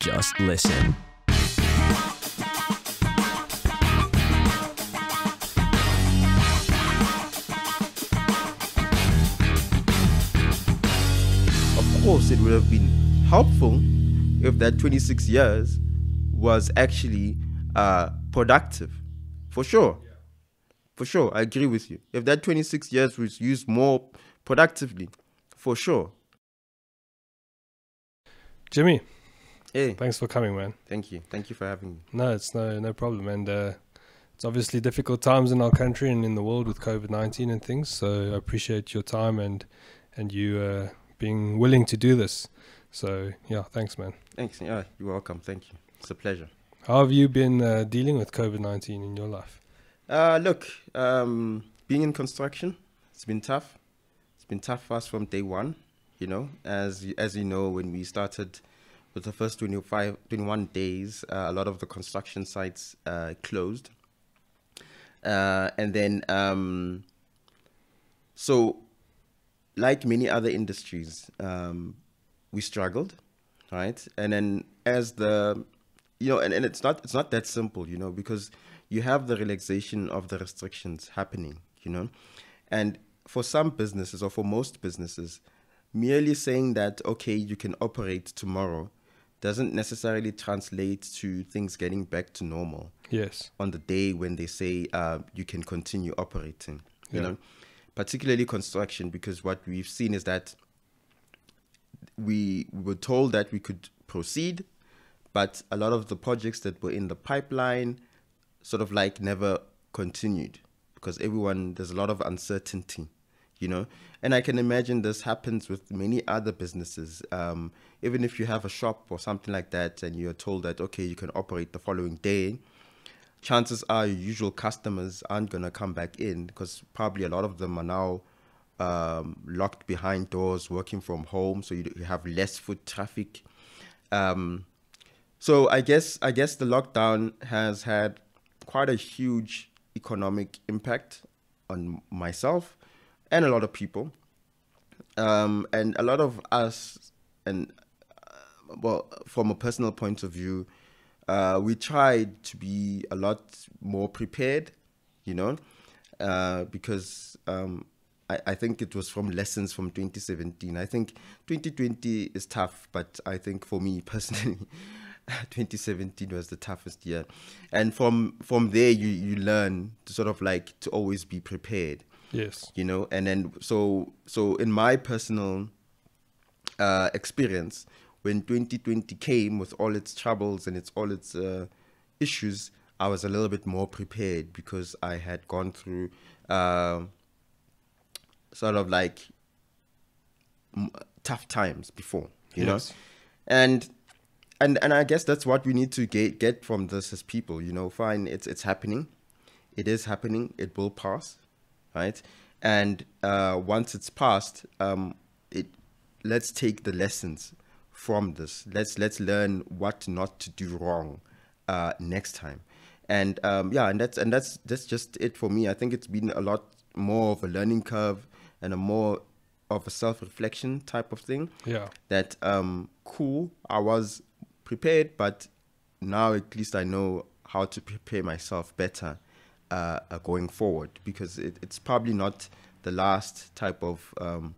Just listen. Of course, it would have been helpful if that 26 years was actually uh, productive, for sure. For sure, I agree with you. If that 26 years was used more productively, for sure. Jimmy, Hey. Eh. Thanks for coming, man. Thank you. Thank you for having me. No, it's no no problem. And uh, it's obviously difficult times in our country and in the world with COVID nineteen and things. So I appreciate your time and and you uh, being willing to do this. So yeah, thanks, man. Thanks. Yeah, you're welcome. Thank you. It's a pleasure. How have you been uh, dealing with COVID nineteen in your life? Uh, look, um, being in construction, it's been tough. It's been tough for us from day one. You know, as as you know, when we started with the first 25, 21 days, uh, a lot of the construction sites uh, closed. Uh, and then, um, so like many other industries, um, we struggled, right? And then as the, you know, and, and it's not, it's not that simple, you know, because you have the relaxation of the restrictions happening, you know, and for some businesses or for most businesses, merely saying that, okay, you can operate tomorrow doesn't necessarily translate to things getting back to normal. Yes. On the day when they say uh, you can continue operating, yeah. you know, particularly construction, because what we've seen is that we were told that we could proceed, but a lot of the projects that were in the pipeline sort of like never continued because everyone, there's a lot of uncertainty you know and i can imagine this happens with many other businesses um, even if you have a shop or something like that and you're told that okay you can operate the following day chances are your usual customers aren't going to come back in because probably a lot of them are now um, locked behind doors working from home so you, you have less foot traffic um, so i guess i guess the lockdown has had quite a huge economic impact on myself and a lot of people. Um, and a lot of us, and uh, well, from a personal point of view, uh, we tried to be a lot more prepared, you know, uh, because um, I, I, think it was from lessons from 2017. I think 2020 is tough, but I think for me personally, 2017 was the toughest year and from from there you you learn to sort of like to always be prepared yes you know and then so so in my personal uh experience when 2020 came with all its troubles and its all its uh, issues i was a little bit more prepared because i had gone through uh, sort of like tough times before you yes. know and and and I guess that's what we need to get get from this as people. You know, fine, it's it's happening, it is happening, it will pass, right? And uh, once it's passed, um, it let's take the lessons from this. Let's let's learn what not to do wrong uh, next time. And um, yeah, and that's and that's that's just it for me. I think it's been a lot more of a learning curve and a more of a self-reflection type of thing. Yeah. That um cool. I was prepared, but now at least I know how to prepare myself better uh, uh, going forward because it, it's probably not the last type of um,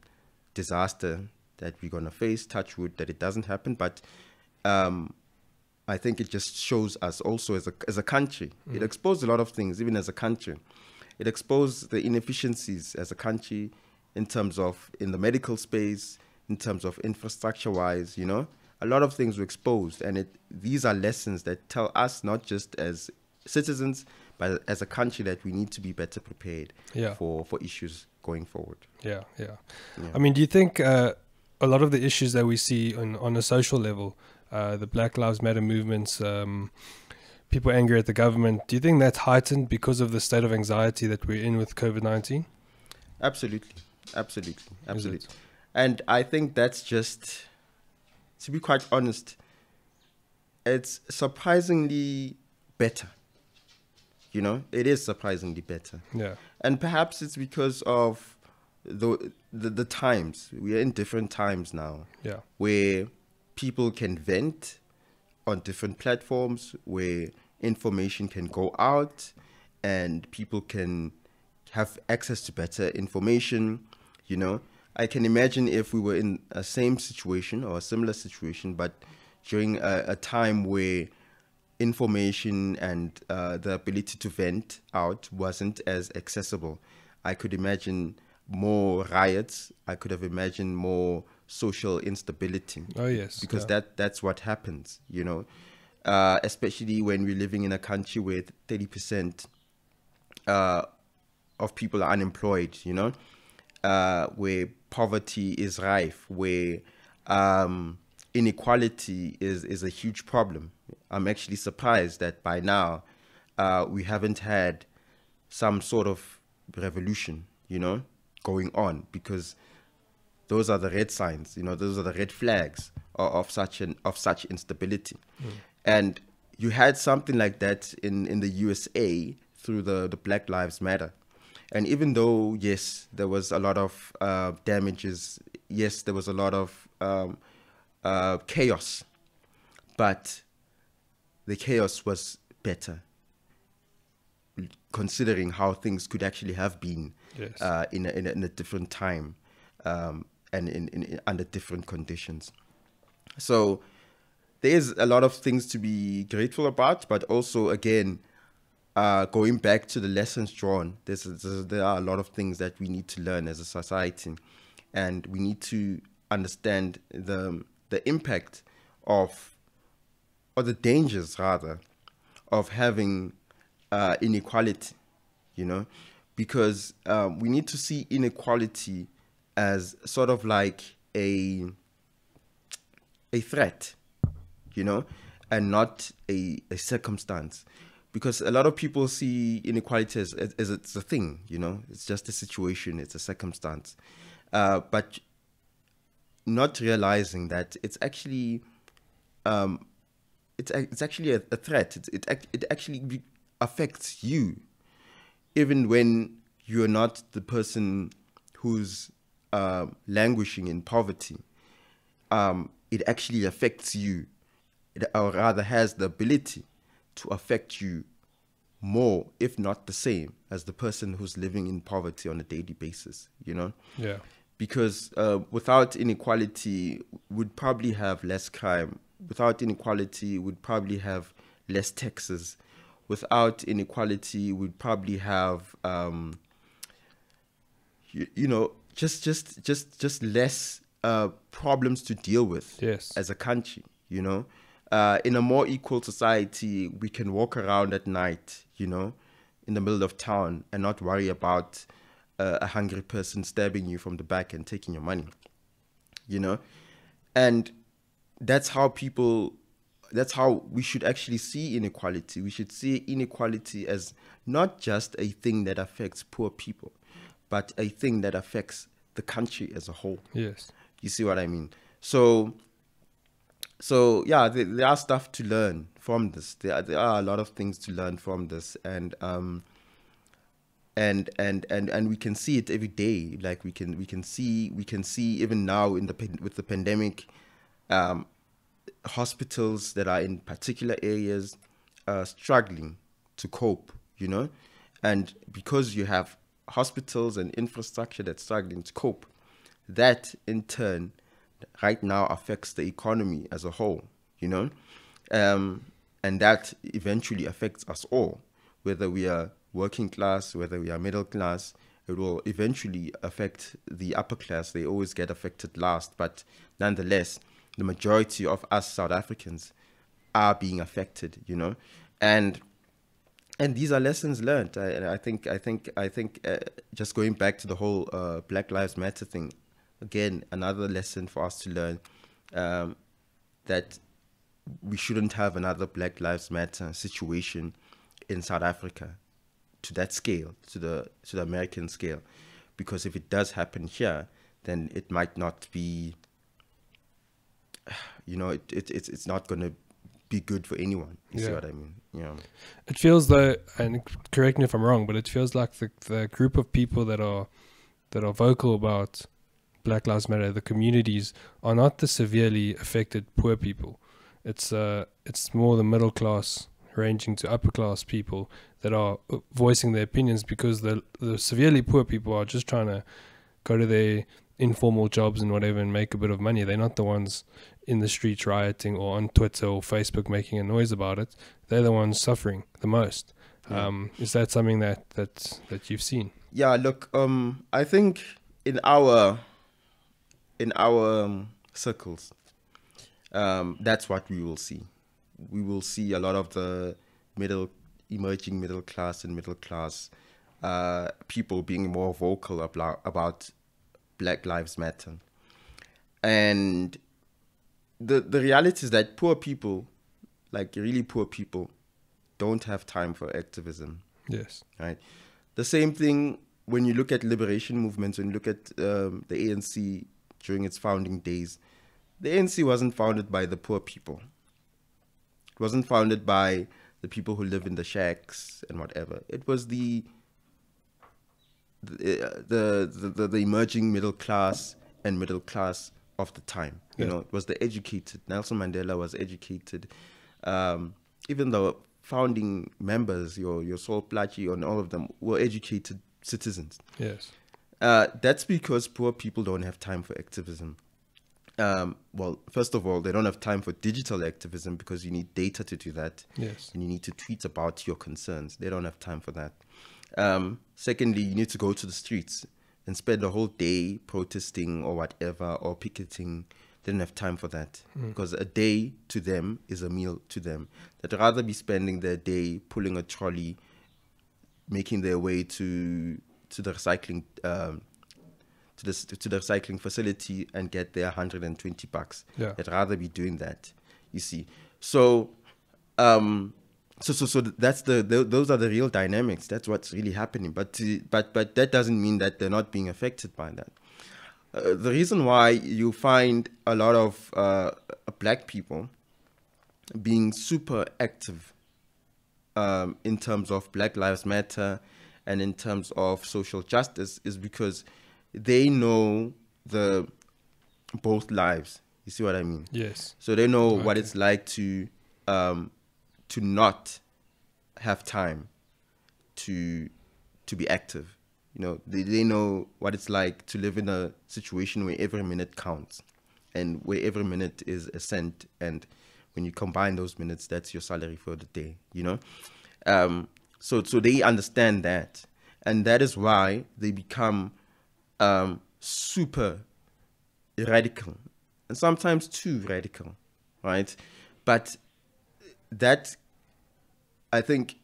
disaster that we're going to face. Touch wood that it doesn't happen, but um, I think it just shows us also as a, as a country. Mm. It exposed a lot of things, even as a country. It exposed the inefficiencies as a country in terms of in the medical space, in terms of infrastructure wise, you know, a lot of things were exposed, and it, these are lessons that tell us not just as citizens, but as a country that we need to be better prepared yeah. for for issues going forward. Yeah, yeah. yeah. I mean, do you think uh, a lot of the issues that we see on on a social level, uh, the Black Lives Matter movements? Um, people angry at the government. Do you think that's heightened because of the state of anxiety that we're in with COVID 19? Absolutely. Absolutely. Absolutely. And I think that's just to be quite honest, it's surprisingly better. You know, it is surprisingly better. Yeah. And perhaps it's because of the the, the times. We are in different times now. Yeah. Where people can vent on different platforms, where information can go out and people can have access to better information, you know. I can imagine if we were in a same situation or a similar situation, but during a, a time where information and uh, the ability to vent out wasn't as accessible. I could imagine more riots. I could have imagined more social instability. Oh yes, because yeah. that that's what happens. You know, uh, especially when we're living in a country where thirty percent uh, of people are unemployed. You know, uh, where poverty is rife, where um, inequality is, is a huge problem. I'm actually surprised that by now uh, we haven't had some sort of revolution, you know, going on because those are the red signs, you know, those are the red flags of, of such an of such instability. Mm. And you had something like that in, in the USA through the, the Black Lives Matter and even though, yes, there was a lot of uh, damages, yes, there was a lot of um, uh, chaos, but the chaos was better considering how things could actually have been yes. uh, in, a, in, a, in, a, different time um, and in, in, under different conditions. So there's a lot of things to be grateful about, but also again, uh, going back to the lessons drawn, there are a lot of things that we need to learn as a society, and we need to understand the the impact of or the dangers rather of having uh, inequality. You know, because um, we need to see inequality as sort of like a a threat, you know, and not a, a circumstance because a lot of people see inequality as, as, it's a thing, you know, it's just a situation, it's a circumstance. Uh, but not realizing that it's actually, um, it's, it's actually a, a threat. It, it, it actually affects you, even when you're not the person who's uh, languishing in poverty. Um, it actually affects you, it, or rather has the ability to affect you more, if not the same, as the person who's living in poverty on a daily basis, you know? Yeah. Because uh, without inequality, we'd probably have less crime. Without inequality, we'd probably have less taxes. Without inequality, we'd probably have, um, you, you know, just just just just less uh, problems to deal with yes. as a country, you know uh, in a more equal society, we can walk around at night, you know, in the middle of town and not worry about uh, a hungry person stabbing you from the back and taking your money, you know? And that's how people, that's how we should actually see inequality. We should see inequality as not just a thing that affects poor people, but a thing that affects the country as a whole. Yes. You see what I mean? So, so yeah, there, there, are stuff to learn from this. There are, there are a lot of things to learn from this, and um, and and and and we can see it every day. Like we can we can see we can see even now in the with the pandemic, um, hospitals that are in particular areas uh, struggling to cope. You know, and because you have hospitals and infrastructure that's struggling to cope, that in turn right now affects the economy as a whole, you know? Um, and that eventually affects us all, whether we are working class, whether we are middle class, it will eventually affect the upper class. They always get affected last, but nonetheless, the majority of us South Africans are being affected, you know? And and these are lessons learned. I, I think, I think, I think. Uh, just going back to the whole uh, Black Lives Matter thing, again another lesson for us to learn um, that we shouldn't have another Black Lives Matter situation in South Africa to that scale, to the to the American scale, because if it does happen here, then it might not be, you know, it, it it's it's not going to be good for anyone. You yeah. see what I mean? Yeah. It feels though, and correct me if I'm wrong, but it feels like the the group of people that are that are vocal about Black Lives Matter, the communities are not the severely affected poor people. It's uh, it's more the middle class, ranging to upper class people that are uh, voicing their opinions because the the severely poor people are just trying to go to their informal jobs and whatever and make a bit of money. They're not the ones in the streets rioting or on Twitter or Facebook making a noise about it. They're the ones suffering the most. Yeah. Um, is that something that that that you've seen? Yeah. Look, um, I think in our in our um, circles, um, that's what we will see. We will see a lot of the middle, emerging middle class and middle class uh, people being more vocal about, about Black Lives Matter. And the, the reality is that poor people, like really poor people, don't have time for activism. Yes. Right. The same thing when you look at liberation movements, when you look at um, the ANC during its founding days, the ANC wasn't founded by the poor people. It wasn't founded by the people who live in the shacks and whatever. It was the the eh, the, the, the emerging middle class and middle class of the time. You know, it was the educated. Nelson Mandela was educated. Um, even the founding members, your your Saul Plachi and all of them were educated citizens. Yes. Uh, that's because poor people don't have time for activism. Um, well, first of all, they don't have time for digital activism because you need data to do that. Yes. And you need to tweet about your concerns. They don't have time for that. Um, secondly, you need to go to the streets and spend the whole day protesting or whatever or picketing. They don't have time for that mm. because a day to them is a meal to them. They'd rather be spending their day pulling a trolley, making their way to to the recycling um, to the to the recycling facility and get their 120 bucks. Yeah. I'd rather be doing that. You see, so um, so so so that's the, the, those are the real dynamics. That's what's really happening. But to, uh, but but that doesn't mean that they're not being affected by that. Uh, the reason why you find a lot of uh, black people being super active um, in terms of Black Lives Matter and in terms of social justice is because they know the both lives. You see what I mean? Yes. So they know okay. what it's like to um, to not have time to to be active. You know, they, they know what it's like to live in a situation where every minute counts and where every minute is a cent and when you combine those minutes that's your salary for the day you know um, so, so they understand that. And that is why they become um, super radical and sometimes too radical, right? But that, I think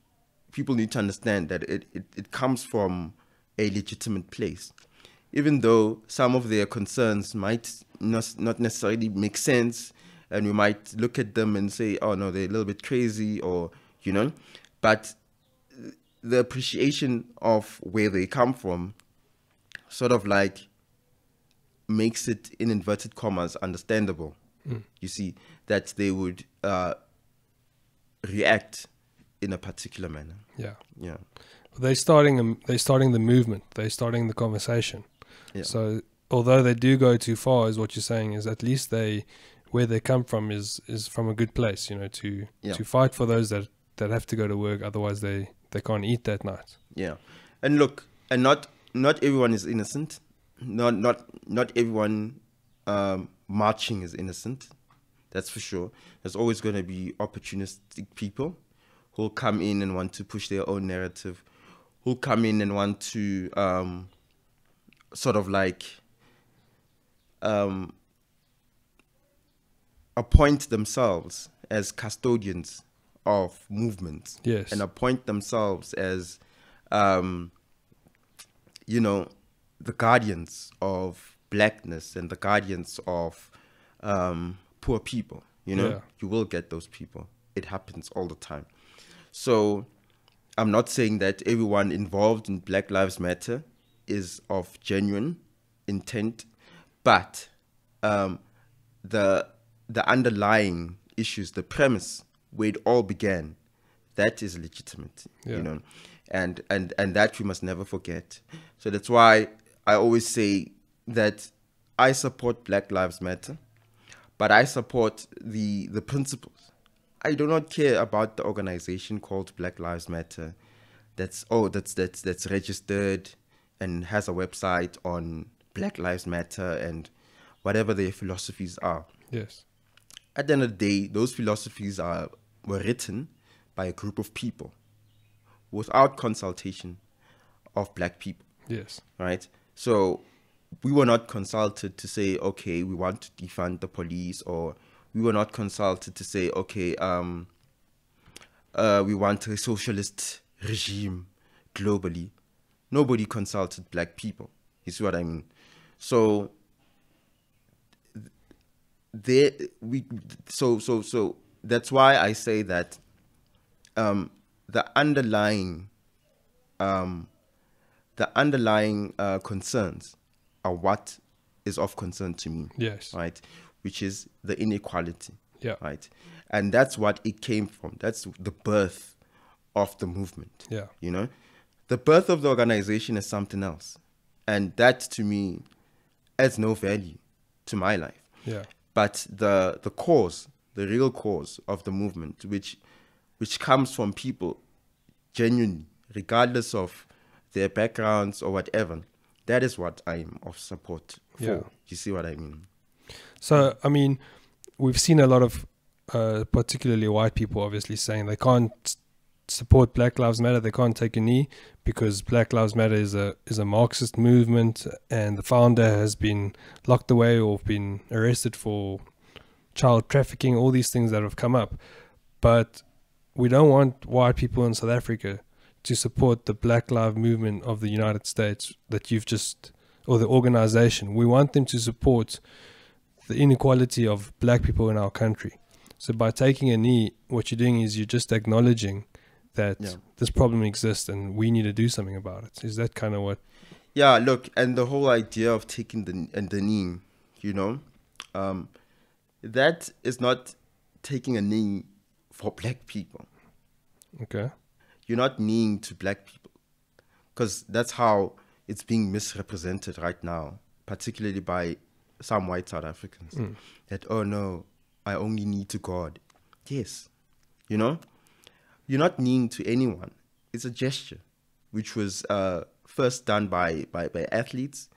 people need to understand that it, it, it comes from a legitimate place. Even though some of their concerns might not, not necessarily make sense, and we might look at them and say, oh no, they're a little bit crazy, or, you know, but the appreciation of where they come from sort of like makes it in inverted commas understandable mm. you see that they would uh, react in a particular manner yeah yeah they're starting they're starting the movement they're starting the conversation yeah. so although they do go too far is what you're saying is at least they where they come from is is from a good place you know to yeah. to fight for those that that have to go to work otherwise they they can't eat that night. Yeah, and look, and not not everyone is innocent. Not not not everyone um, marching is innocent. That's for sure. There's always going to be opportunistic people who'll come in and want to push their own narrative, who'll come in and want to um, sort of like um, appoint themselves as custodians of movements yes. and appoint themselves as, um, you know, the guardians of blackness and the guardians of um, poor people. You know, yeah. you will get those people. It happens all the time. So I'm not saying that everyone involved in Black Lives Matter is of genuine intent, but um, the the underlying issues, the premise where it all began, that is legitimate, yeah. you know, and and and that we must never forget. So that's why I always say that I support Black Lives Matter, but I support the the principles. I do not care about the organization called Black Lives Matter. That's oh that's that's that's registered and has a website on Black Lives Matter and whatever their philosophies are. Yes. At the end of the day, those philosophies are were written by a group of people without consultation of black people. Yes. Right? So we were not consulted to say, okay, we want to defund the police, or we were not consulted to say, okay, um, uh, we want a socialist regime globally. Nobody consulted black people. You see what I mean? So there we so so so that's why I say that um, the underlying um, the underlying uh, concerns are what is of concern to me. Yes. Right. Which is the inequality. Yeah. Right. And that's what it came from. That's the birth of the movement. Yeah. You know, the birth of the organization is something else. And that to me adds no value to my life. Yeah. But the the cause the real cause of the movement, which which comes from people genuinely, regardless of their backgrounds or whatever. That is what I'm of support for. Yeah. You see what I mean? So I mean, we've seen a lot of uh, particularly white people obviously saying they can't support Black Lives Matter, they can't take a knee because Black Lives Matter is a is a Marxist movement, and the founder has been locked away or been arrested for child trafficking, all these things that have come up. But we don't want white people in South Africa to support the Black Lives Movement of the United States that you've just, or the organization. We want them to support the inequality of black people in our country. So by taking a knee, what you're doing is you're just acknowledging that yeah. this problem exists and we need to do something about it. Is that kind of what? Yeah, look, and the whole idea of taking the and the knee, you know, um, that is not taking a knee for black people. Okay. You're not kneeing to black people because that's how it's being misrepresented right now, particularly by some white South Africans. Mm. That, oh no, I only need to God. Yes. You know, you're not kneeing to anyone. It's a gesture, which was uh, first done by, by, by athletes,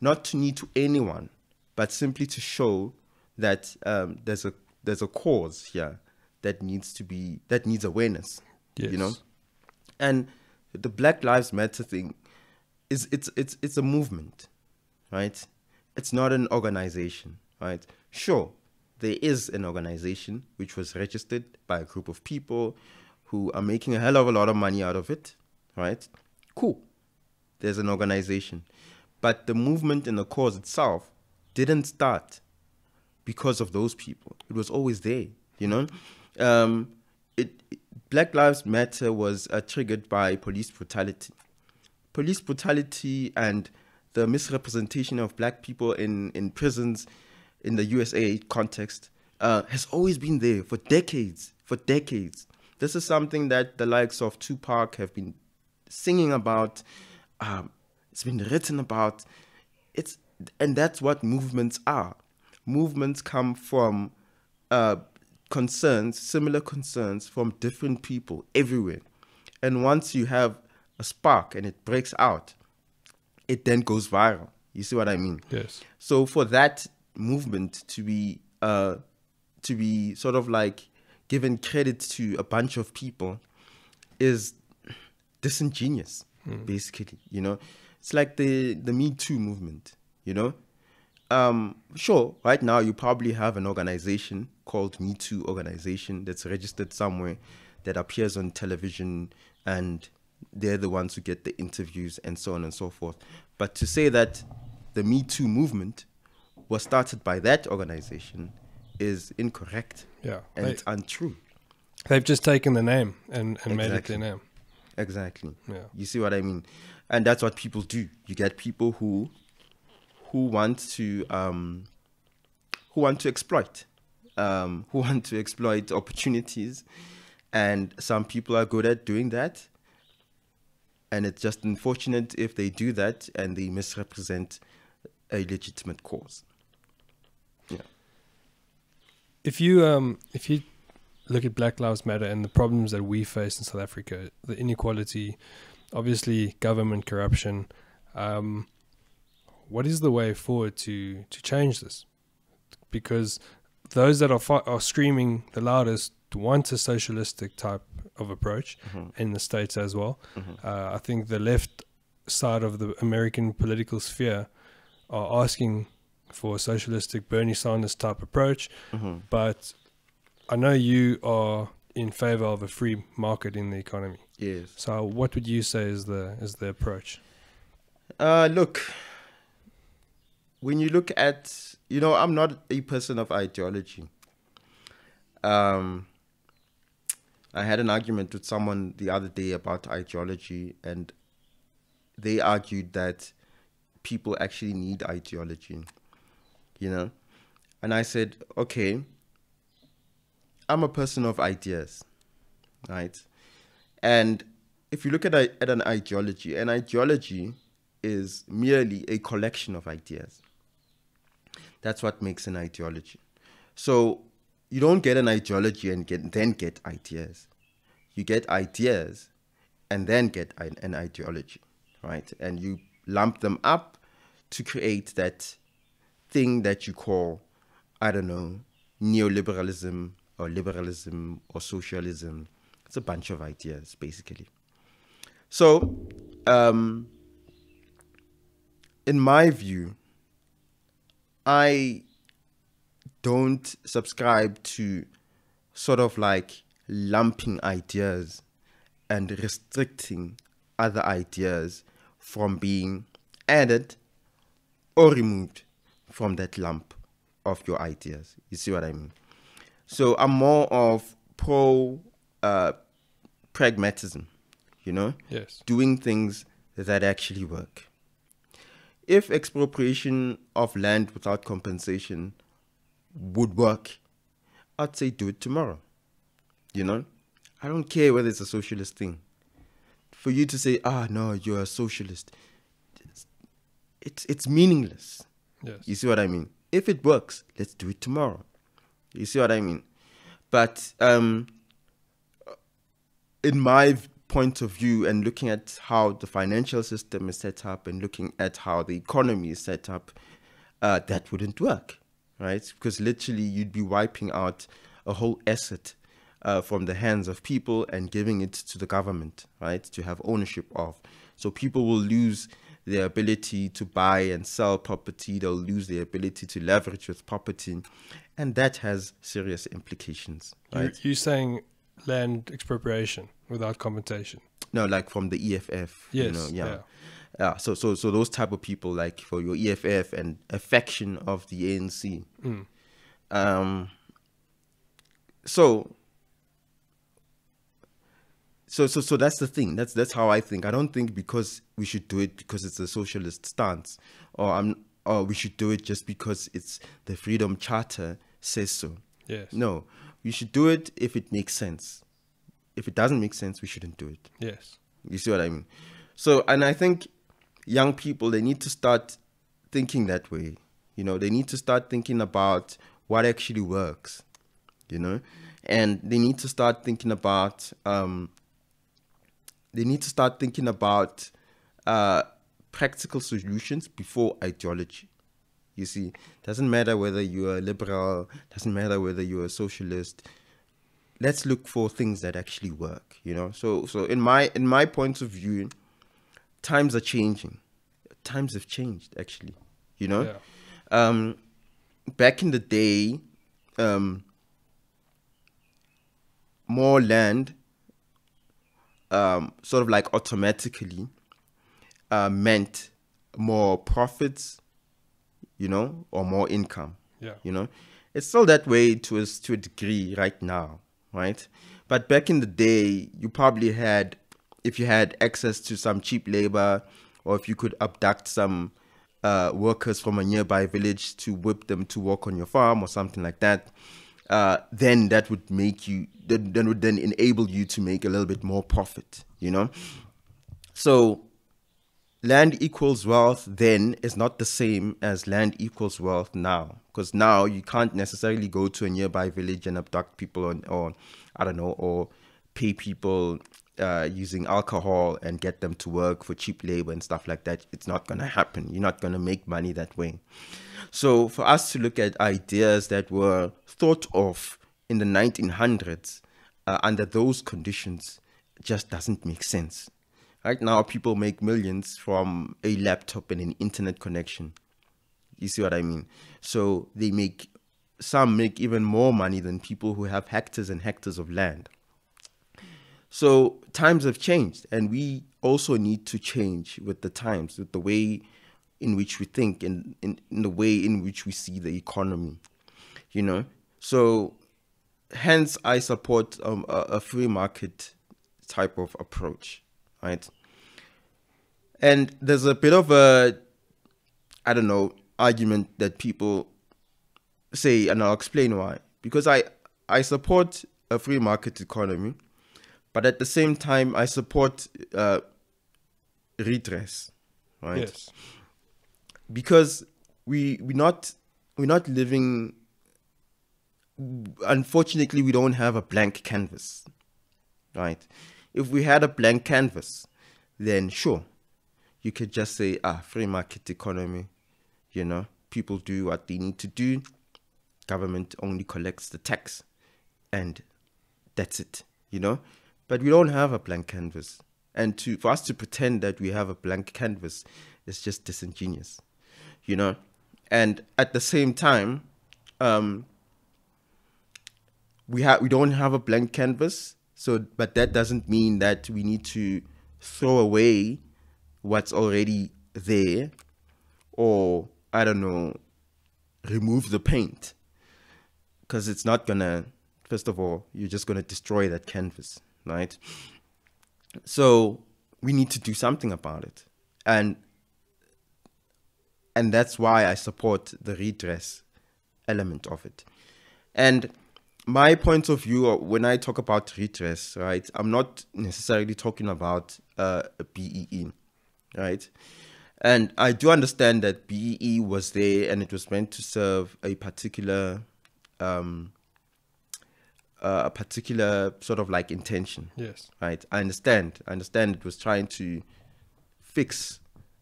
not to knee to anyone, but simply to show that um, there's a there's a cause here that needs to be that needs awareness. Yes. You know, and the Black Lives Matter thing is it's it's it's a movement, right? It's not an organization, right? Sure, there is an organization which was registered by a group of people who are making a hell of a lot of money out of it, right? Cool. There's an organization. But the movement and the cause itself didn't start because of those people. It was always there, you know. Um, it, it, Black Lives Matter was uh, triggered by police brutality, police brutality, and the misrepresentation of black people in in prisons in the USA context uh, has always been there for decades. For decades, this is something that the likes of Tupac have been singing about. Um, it's been written about. It's and that's what movements are movements come from uh, concerns, similar concerns from different people everywhere. And once you have a spark and it breaks out, it then goes viral. You see what I mean? Yes. So for that movement to be uh, to be sort of like given credit to a bunch of people is disingenuous, mm. basically. You know, it's like the the Me Too movement. You know, um, sure, right now you probably have an organization called Me Too organization that's registered somewhere that appears on television and they're the ones who get the interviews and so on and so forth. But to say that the Me Too movement was started by that organization is incorrect. Yeah. And they, it's untrue. They've just taken the name and, and exactly. made it their name. Exactly. Yeah. You see what I mean? And that's what people do. You get people who who want to um, who want to exploit, um, who want to exploit opportunities, and some people are good at doing that. And it's just unfortunate if they do that and they misrepresent a legitimate cause. Yeah. If you um, if you look at Black Lives Matter and the problems that we face in South Africa, the inequality, obviously government corruption. Um, what is the way forward to to change this? Because those that are are screaming the loudest want a socialistic type of approach mm -hmm. in the states as well. Mm -hmm. uh, I think the left side of the American political sphere are asking for a socialistic Bernie Sanders type approach, mm -hmm. but I know you are in favor of a free market in the economy. Yes. So, what would you say is the is the approach? Uh, look, when you look at, you know, I'm not a person of ideology. Um, I had an argument with someone the other day about ideology, and they argued that people actually need ideology, you know? And I said, okay, I'm a person of ideas, right? And if you look at, a, at an ideology, an ideology is merely a collection of ideas. That's what makes an ideology. So you don't get an ideology and get, then get ideas. You get ideas and then get an ideology, right? And you lump them up to create that thing that you call, I don't know, neoliberalism or liberalism or socialism. It's a bunch of ideas, basically. So, um, in my view, I don't subscribe to sort of like lumping ideas and restricting other ideas from being added or removed from that lump of your ideas. You see what I mean? So I'm more of pro uh, pragmatism, you know? Yes. Doing things that actually work if expropriation of land without compensation would work, I'd say do it tomorrow. You know? I don't care whether it's a socialist thing. For you to say, ah, no, you're a socialist, it's, it's, meaningless. Yes. You see what I mean? If it works, let's do it tomorrow. You see what I mean? But um, in my point of view and looking at how the financial system is set up and looking at how the economy is set up, uh, that wouldn't work, right? Because literally you'd be wiping out a whole asset uh, from the hands of people and giving it to the government, right, to have ownership of. So people will lose their ability to buy and sell property, they'll lose their ability to leverage with property, and that has serious implications. Right? You're saying land expropriation without compensation. No, like from the EFF. Yes. You know, yeah. yeah. Yeah, so so so those type of people like for your EFF and affection of the ANC. Mm. Um. So. So so so that's the thing. That's that's how I think. I don't think because we should do it because it's a socialist stance, or I'm or we should do it just because it's the Freedom Charter says so. Yes. No you should do it if it makes sense. If it doesn't make sense, we shouldn't do it. Yes. You see what I mean? So, and I think young people, they need to start thinking that way. You know, they need to start thinking about what actually works, you know, and they need to start thinking about, um, they need to start thinking about uh, practical solutions before ideology. You see, doesn't matter whether you are liberal, doesn't matter whether you are socialist. Let's look for things that actually work. You know, so so in my in my point of view, times are changing. Times have changed actually. You know, yeah. um, back in the day, um, more land, um, sort of like automatically, uh, meant more profits you know, or more income. Yeah. You know, it's still that way to a, to a degree right now, right? But back in the day, you probably had, if you had access to some cheap labor, or if you could abduct some uh, workers from a nearby village to whip them to work on your farm or something like that, uh, then that would make you, that, that would then enable you to make a little bit more profit, you know? So land equals wealth then is not the same as land equals wealth now because now you can't necessarily go to a nearby village and abduct people or, or i don't know or pay people uh, using alcohol and get them to work for cheap labor and stuff like that it's not going to happen you're not going to make money that way so for us to look at ideas that were thought of in the 1900s uh, under those conditions just doesn't make sense Right now, people make millions from a laptop and an internet connection. You see what I mean? So they make, some make even more money than people who have hectares and hectares of land. So times have changed, and we also need to change with the times, with the way in which we think and in, in the way in which we see the economy, you know? So hence, I support um, a, a free market type of approach right? And there's a bit of a, I don't know, argument that people say, and I'll explain why. Because I, I support a free market economy, but at the same time, I support uh, redress, right? Yes. Because we we not we're not living. Unfortunately, we don't have a blank canvas, right? If we had a blank canvas, then sure, you could just say, ah, free market economy, you know, people do what they need to do, government only collects the tax, and that's it, you know? But we don't have a blank canvas. And to for us to pretend that we have a blank canvas is just disingenuous, you know? And at the same time, um, we have we don't have a blank canvas so, but that doesn't mean that we need to throw away what's already there or, I don't know, remove the paint because it's not gonna, first of all, you're just gonna destroy that canvas, right? So we need to do something about it. And and that's why I support the redress element of it. And my point of view uh, when I talk about redress, right, I'm not necessarily talking about uh, BEE, right? And I do understand that BEE was there and it was meant to serve a particular, um, uh, a particular sort of like intention. Yes. Right. I understand. I understand it was trying to fix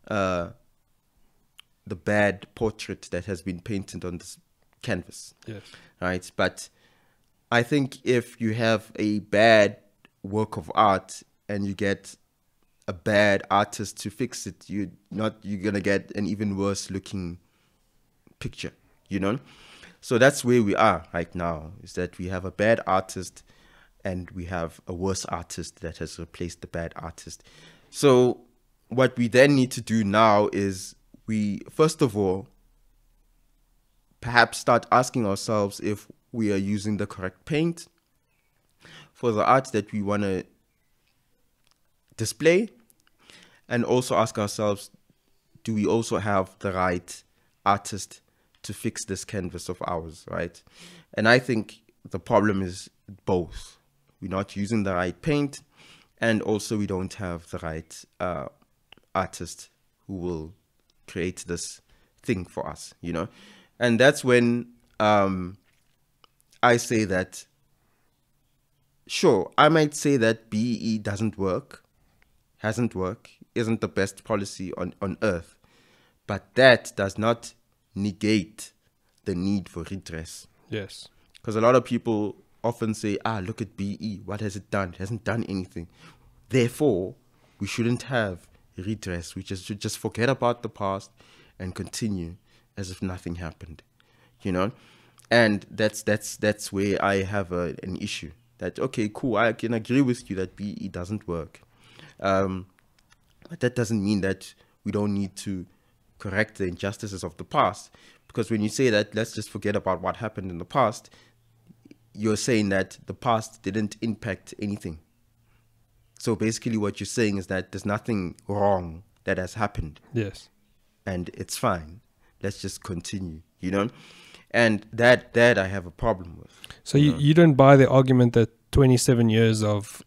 uh, the bad portrait that has been painted on this canvas. Yes. Right. But I think if you have a bad work of art and you get a bad artist to fix it, you not you're gonna get an even worse looking picture, you know? So that's where we are right now, is that we have a bad artist and we have a worse artist that has replaced the bad artist. So what we then need to do now is we first of all perhaps start asking ourselves if we are using the correct paint for the art that we want to display and also ask ourselves do we also have the right artist to fix this canvas of ours right and i think the problem is both we're not using the right paint and also we don't have the right uh, artist who will create this thing for us you know and that's when um, I say that, sure, I might say that BEE doesn't work, hasn't worked, isn't the best policy on, on earth, but that does not negate the need for redress. Yes. Because a lot of people often say, ah, look at BE. What has it done? It hasn't done anything. Therefore, we shouldn't have redress. We just should just forget about the past and continue as if nothing happened. You know? and that's that's that's where i have a, an issue that okay cool i can agree with you that be doesn't work um, but that doesn't mean that we don't need to correct the injustices of the past because when you say that let's just forget about what happened in the past you're saying that the past didn't impact anything so basically what you're saying is that there's nothing wrong that has happened yes and it's fine let's just continue you know and that that I have a problem with. So you, know? you don't buy the argument that 27 years of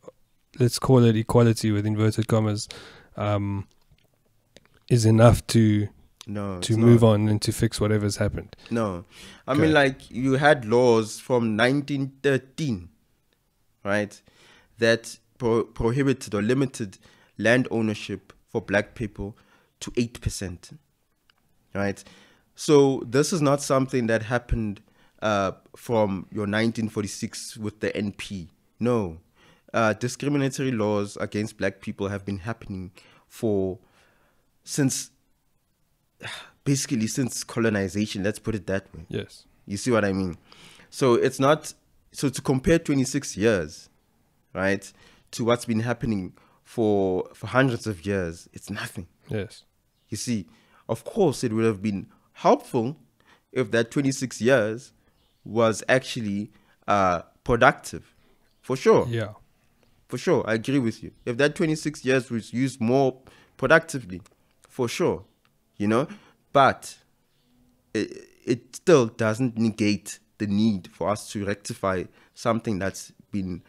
let's call it equality with inverted commas um, is enough to no to move not. on and to fix whatever's happened. No, I mean like you had laws from 1913, right, that pro- prohibited or limited land ownership for black people to eight percent, right? So this is not something that happened uh, from your 1946 with the NP. No, uh, discriminatory laws against black people have been happening for since basically since colonization. Let's put it that way. Yes. You see what I mean? So it's not so to compare 26 years, right, to what's been happening for for hundreds of years, it's nothing. Yes. You see, of course it would have been helpful if that 26 years was actually uh, productive. For sure. Yeah. For sure. I agree with you. If that 26 years was used more productively, for sure, you know, but it, it still doesn't negate the need for us to rectify something that's been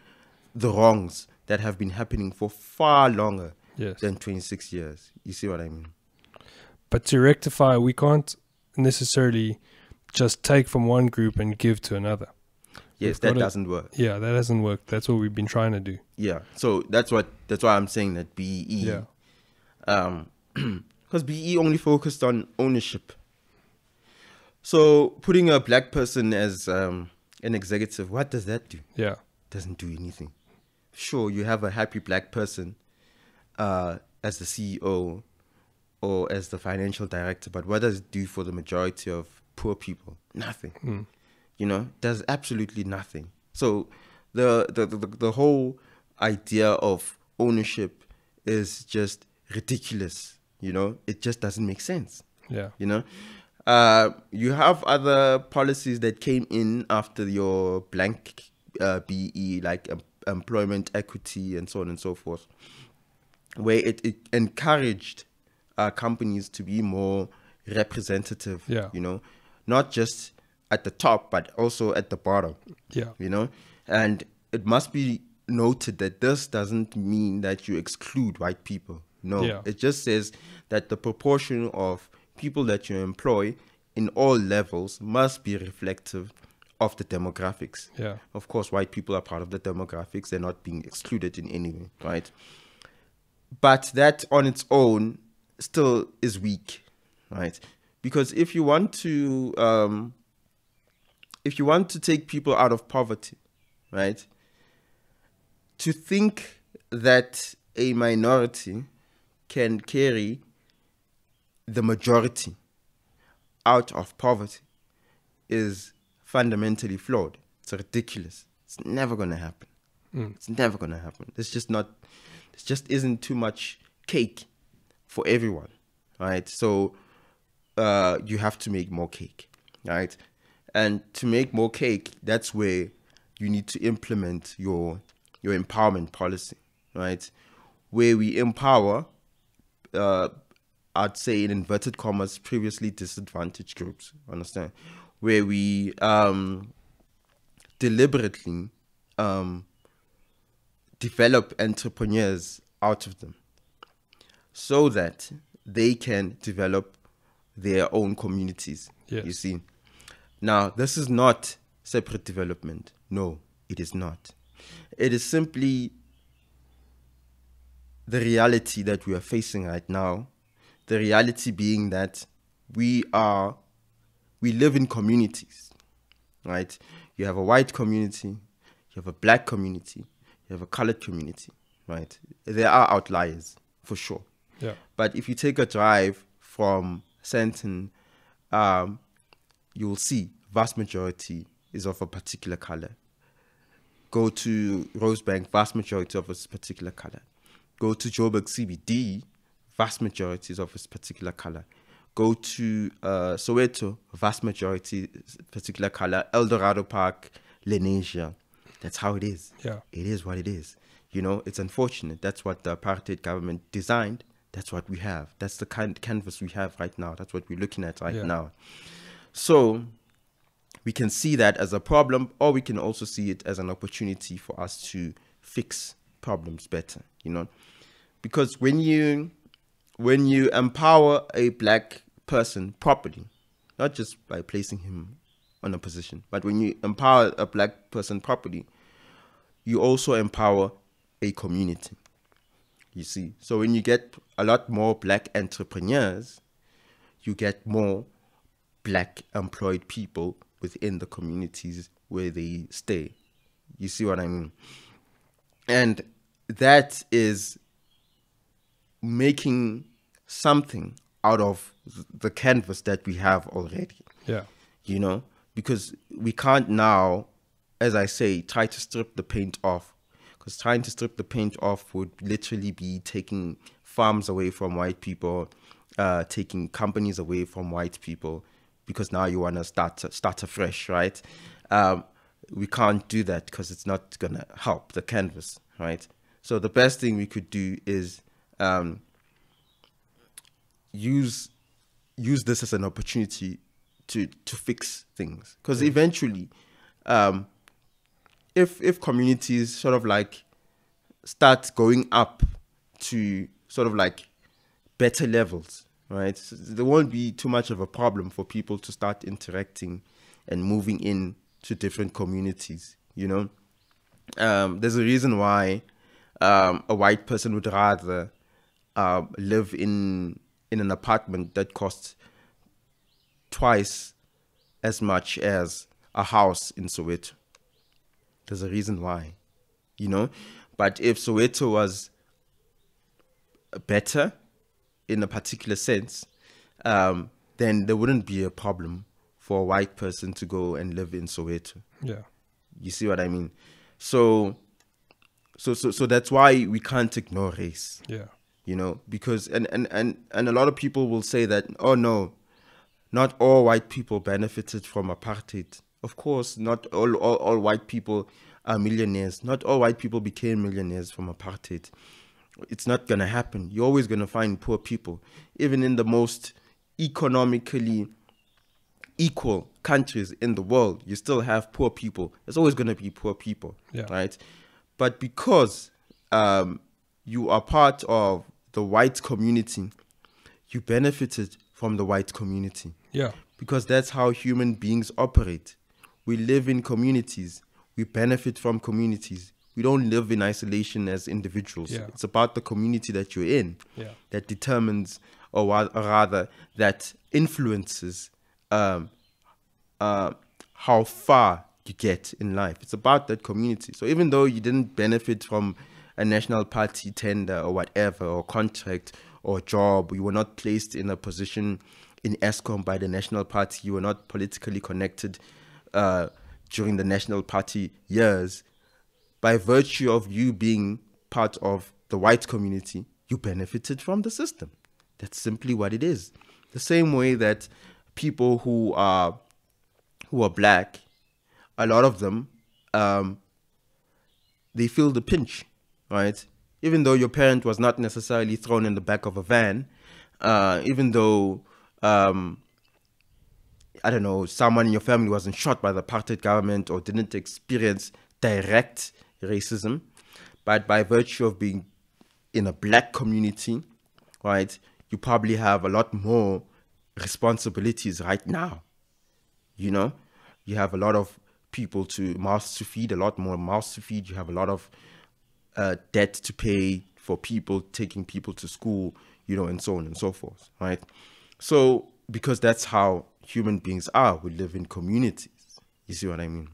the wrongs that have been happening for far longer yes. than 26 years. You see what I mean? But to rectify, we can't necessarily just take from one group and give to another. Yes, that doesn't work. Yeah, that doesn't work. That's what we've been trying to do. Yeah. So that's what that's why I'm saying that BE. Yeah. Um, because BE only focused on ownership. So putting a black person as um, an executive, what does that do? Yeah. Doesn't do anything. Sure, you have a happy black person uh, as the CEO, or as the financial director, but what does it do for the majority of poor people? Nothing. Mm. You know, does absolutely nothing. So the, the the, the whole idea of ownership is just ridiculous. You know, it just doesn't make sense. Yeah. You know, uh, you have other policies that came in after your blank uh, BE, like um, employment equity and so on and so forth, where it, it encouraged uh, companies to be more representative. Yeah. You know, not just at the top, but also at the bottom. Yeah. You know, and it must be noted that this doesn't mean that you exclude white people. No, yeah. it just says that the proportion of people that you employ in all levels must be reflective of the demographics. Yeah. Of course, white people are part of the demographics. They're not being excluded in any way, right? But that on its own still is weak, right? Because if you want to, um, if you want to take people out of poverty, right? To think that a minority can carry the majority out of poverty is fundamentally flawed. It's ridiculous. It's never going to happen. Mm. It's never going to happen. There's just not, it just isn't too much cake for everyone, right? So uh, you have to make more cake, right? And to make more cake, that's where you need to implement your your empowerment policy, right? Where we empower, uh, I'd say in inverted commas, previously disadvantaged groups. Understand? Where we um, deliberately um, develop entrepreneurs out of them, so that they can develop their own communities. Yes. You see. Now, this is not separate development. No, it is not. It is simply the reality that we are facing right now. The reality being that we are, we live in communities, right? You have a white community, you have a black community, you have a colored community, right? There are outliers for sure. But if you take a drive from Senton, um, you will see vast majority is of a particular color. Go to Rosebank, vast majority of a particular color. Go to Joburg CBD, vast majority is of a particular color. Go to uh, Soweto, vast majority particular color. Eldorado Park, Lenasia. That's how it is. Yeah. It is what it is. You know, it's unfortunate. That's what the apartheid government designed that's what we have. That's the kind canvas we have right now. That's what we're looking at right yeah. now. So we can see that as a problem, or we can also see it as an opportunity for us to fix problems better. You know, because when you when you empower a black person properly, not just by placing him on a position, but when you empower a black person properly, you also empower a community you see. So when you get a lot more black entrepreneurs, you get more black employed people within the communities where they stay. You see what I mean? And that is making something out of the canvas that we have already. Yeah. You know, because we can't now, as I say, try to strip the paint off because trying to strip the paint off would literally be taking farms away from white people, uh, taking companies away from white people, because now you want to start start afresh, right? Um, we can't do that because it's not gonna help the canvas, right? So the best thing we could do is um, use use this as an opportunity to to fix things because mm. eventually um, if if communities sort of like start going up to sort of like better levels, right? So there won't be too much of a problem for people to start interacting and moving in to different communities, you know? Um, there's a reason why um, a white person would rather uh, live in in an apartment that costs twice as much as a house in Soweto, there's a reason why, you know. But if Soweto was better in a particular sense, um, then there wouldn't be a problem for a white person to go and live in Soweto. Yeah. You see what I mean? So so so so that's why we can't ignore race. Yeah. You know, because and and and and a lot of people will say that oh no, not all white people benefited from apartheid. Of course, not all, all, all white people are millionaires. Not all white people became millionaires from apartheid. It's not going to happen. You're always going to find poor people, even in the most economically equal countries in the world. You still have poor people. There's always going to be poor people, yeah. right? But because um, you are part of the white community, you benefited from the white community. Yeah. Because that's how human beings operate. We live in communities. We benefit from communities. We don't live in isolation as individuals. Yeah. It's about the community that you're in yeah. that determines, or, rather, that influences um, uh, how far you get in life. It's about that community. So even though you didn't benefit from a national party tender or whatever, or contract or job, you were not placed in a position in ESCOM by the national party, you were not politically connected uh, during the National Party years, by virtue of you being part of the white community, you benefited from the system. That's simply what it is. The same way that people who are who are black, a lot of them, um, they feel the pinch, right? Even though your parent was not necessarily thrown in the back of a van, uh, even though um, I don't know, someone in your family wasn't shot by the apartheid government or didn't experience direct racism, but by virtue of being in a black community, right, you probably have a lot more responsibilities right now. You know, you have a lot of people to mouths to feed, a lot more mouths to feed. You have a lot of uh, debt to pay for people taking people to school, you know, and so on and so forth, right? So because that's how human beings are. We live in communities. You see what I mean?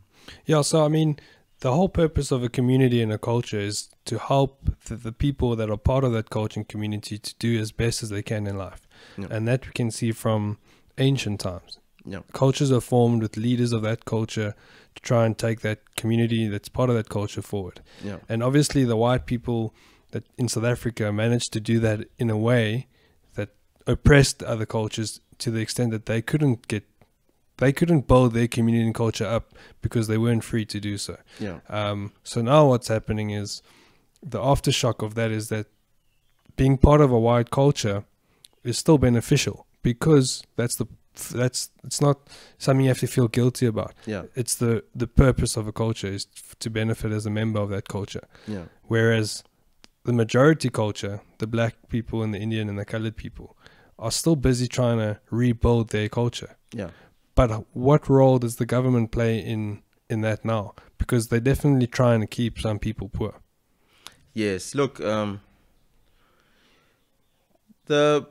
Yeah. So, I mean, the whole purpose of a community and a culture is to help the, the people that are part of that culture and community to do as best as they can in life. Yeah. And that we can see from ancient times. Yeah. Cultures are formed with leaders of that culture to try and take that community that's part of that culture forward. Yeah. And obviously, the white people that in South Africa managed to do that in a way that oppressed other cultures to the extent that they couldn't get they couldn't build their community and culture up because they weren't free to do so. Yeah. Um, so now what's happening is the aftershock of that is that being part of a white culture is still beneficial because that's the that's it's not something you have to feel guilty about. Yeah. It's the the purpose of a culture is to benefit as a member of that culture. Yeah. Whereas the majority culture, the black people and the Indian and the colored people, are still busy trying to rebuild their culture. Yeah. But what role does the government play in in that now? Because they're definitely trying to keep some people poor. Yes. Look, um, the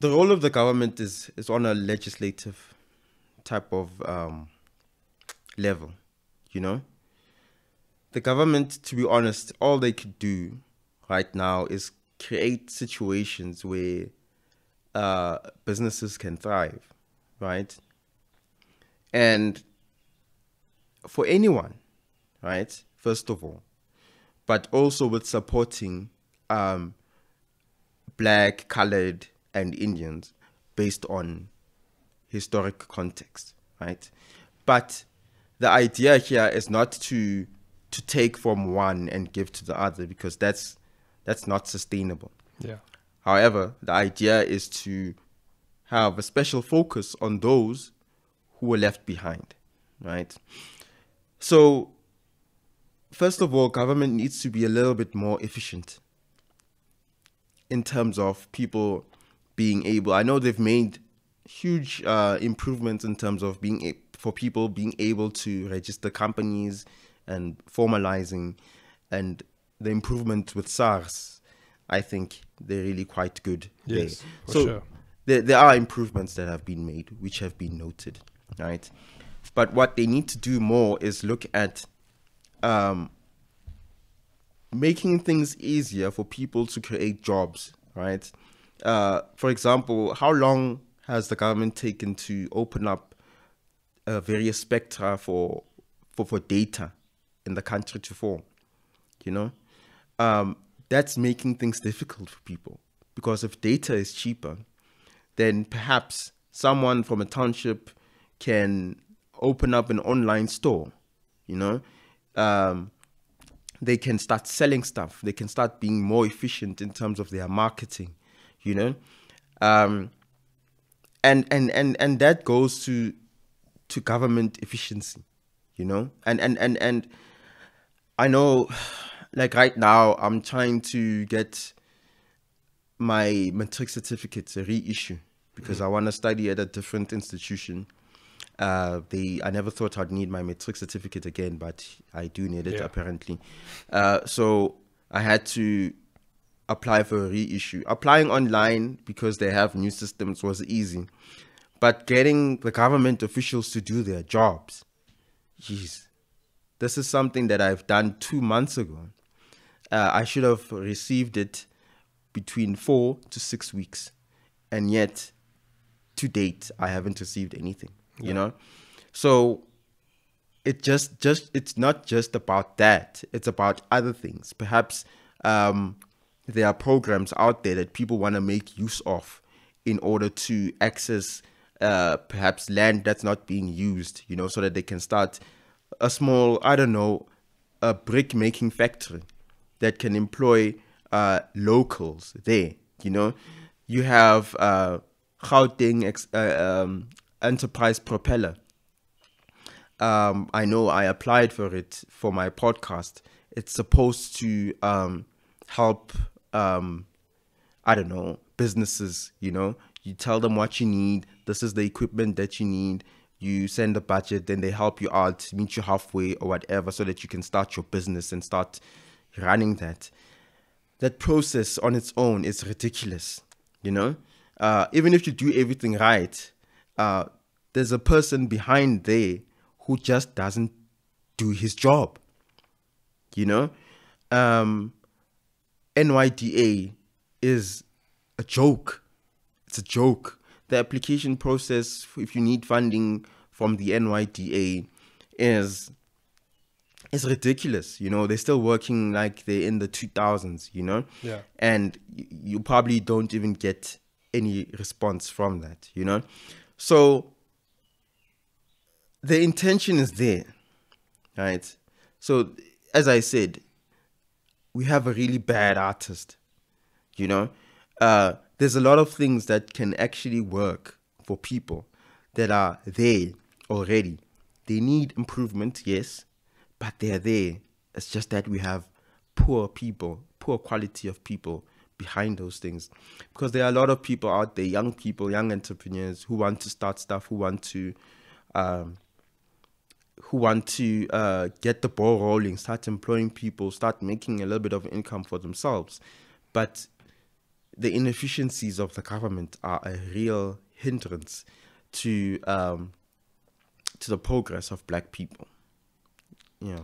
the role of the government is is on a legislative type of um, level. You know, the government, to be honest, all they could do right now is create situations where uh, businesses can thrive, right? And for anyone, right? First of all, but also with supporting um, black, colored, and Indians based on historic context, right? But the idea here is not to to take from one and give to the other because that's that's not sustainable. Yeah. However, the idea is to have a special focus on those who were left behind, right? So, first of all, government needs to be a little bit more efficient in terms of people being able. I know they've made huge uh, improvements in terms of being a, for people being able to register companies and formalizing, and the improvement with SARS, I think they're really quite good. Yes, so sure. there, there are improvements that have been made, which have been noted, right? But what they need to do more is look at um, making things easier for people to create jobs, right? Uh, for example, how long has the government taken to open up uh, various spectra for, for for data in the country to form? You know, um, that's making things difficult for people because if data is cheaper, then perhaps someone from a township can open up an online store, you know, um, they can start selling stuff. They can start being more efficient in terms of their marketing, you know, um, and and and and that goes to to government efficiency, you know, and and and and I know like right now, I'm trying to get my matric certificate reissued because mm. I want to study at a different institution. Uh, they, I never thought I'd need my matric certificate again, but I do need it yeah. apparently. Uh, so I had to apply for a reissue. Applying online because they have new systems was easy, but getting the government officials to do their jobs, jeez, this is something that I've done two months ago uh, I should have received it between four to six weeks. And yet, to date, I haven't received anything, yeah. you know? So it just, just, it's not just about that. It's about other things. Perhaps um, there are programs out there that people want to make use of in order to access uh, perhaps land that's not being used, you know, so that they can start a small, I don't know, a brick making factory that can employ uh, locals there. You know, you have uh, Gauteng ex- uh, um, Enterprise Propeller. Um, I know I applied for it for my podcast. It's supposed to um, help, um, I don't know, businesses. You know, you tell them what you need. This is the equipment that you need. You send a budget, then they help you out, meet you halfway or whatever, so that you can start your business and start running that. That process on its own is ridiculous, you know? Uh, even if you do everything right, uh, there's a person behind there who just doesn't do his job, you know? Um, NYDA is a joke. It's a joke. The application process, if you need funding from the NYDA, is it's ridiculous. You know, they're still working like they're in the 2000s, you know? Yeah. And you probably don't even get any response from that, you know? So the intention is there, right? So, as I said, we have a really bad artist, you know? Uh, there's a lot of things that can actually work for people that are there already. They need improvement, yes but they're there. It's just that we have poor people, poor quality of people behind those things. Because there are a lot of people out there, young people, young entrepreneurs who want to start stuff, who want to um, who want to uh, get the ball rolling, start employing people, start making a little bit of income for themselves. But the inefficiencies of the government are a real hindrance to um, to the progress of black people yeah.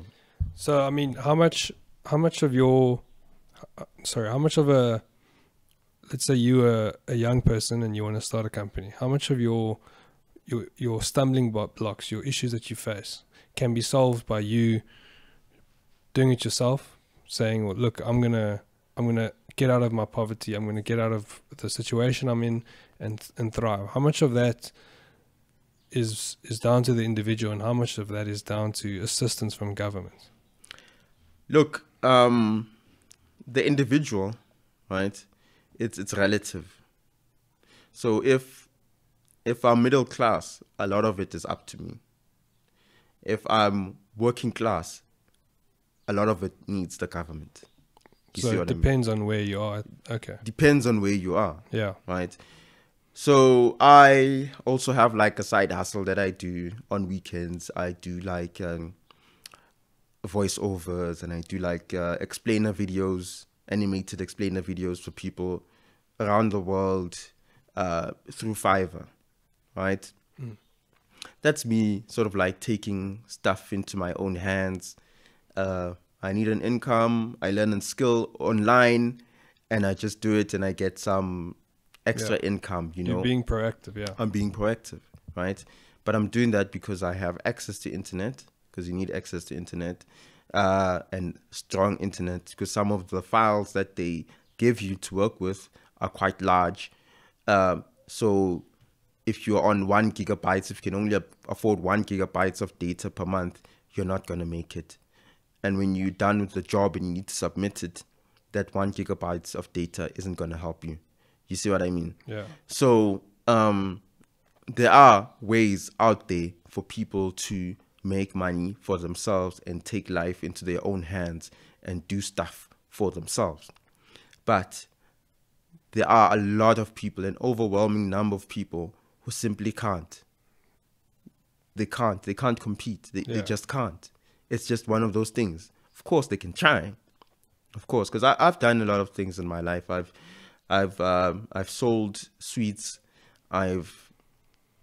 So I mean, how much how much of your uh, sorry, how much of a let's say you are a young person and you want to start a company, how much of your your your stumbling blocks, your issues that you face, can be solved by you doing it yourself, saying, well, "Look, I'm gonna I'm gonna get out of my poverty. I'm gonna get out of the situation I'm in and and thrive." How much of that is is down to the individual, and how much of that is down to assistance from government? Look, um, the individual, right? It's it's relative. So if if I'm middle class, a lot of it is up to me. If I'm working class, a lot of it needs the government. You so it depends I mean? on where you are. Okay. Depends on where you are. Yeah. Right. So I also have like a side hustle that I do on weekends. I do like um, voiceovers and I do like uh, explainer videos, animated explainer videos for people around the world uh, through Fiverr, right? Mm. That's me sort of like taking stuff into my own hands. Uh, I need an income. I learn a skill online and I just do it and I get some extra yeah. income, you know. You're being proactive, yeah. I'm being proactive, right? But I'm doing that because I have access to internet, because you need access to internet, uh, and strong internet, because some of the files that they give you to work with are quite large. Uh, so if you're on one gigabytes, if you can only afford one gigabytes of data per month, you're not going to make it. And when you're done with the job and you need to submit it, that one gigabytes of data isn't going to help you. You see what I mean? Yeah. So um, there are ways out there for people to make money for themselves and take life into their own hands and do stuff for themselves. But there are a lot of people, an overwhelming number of people who simply can't. They can't. They can't compete. They, yeah. they just can't. It's just one of those things. Of course, they can try. Of course, because I've done a lot of things in my life. I've I've um, I've sold sweets. I've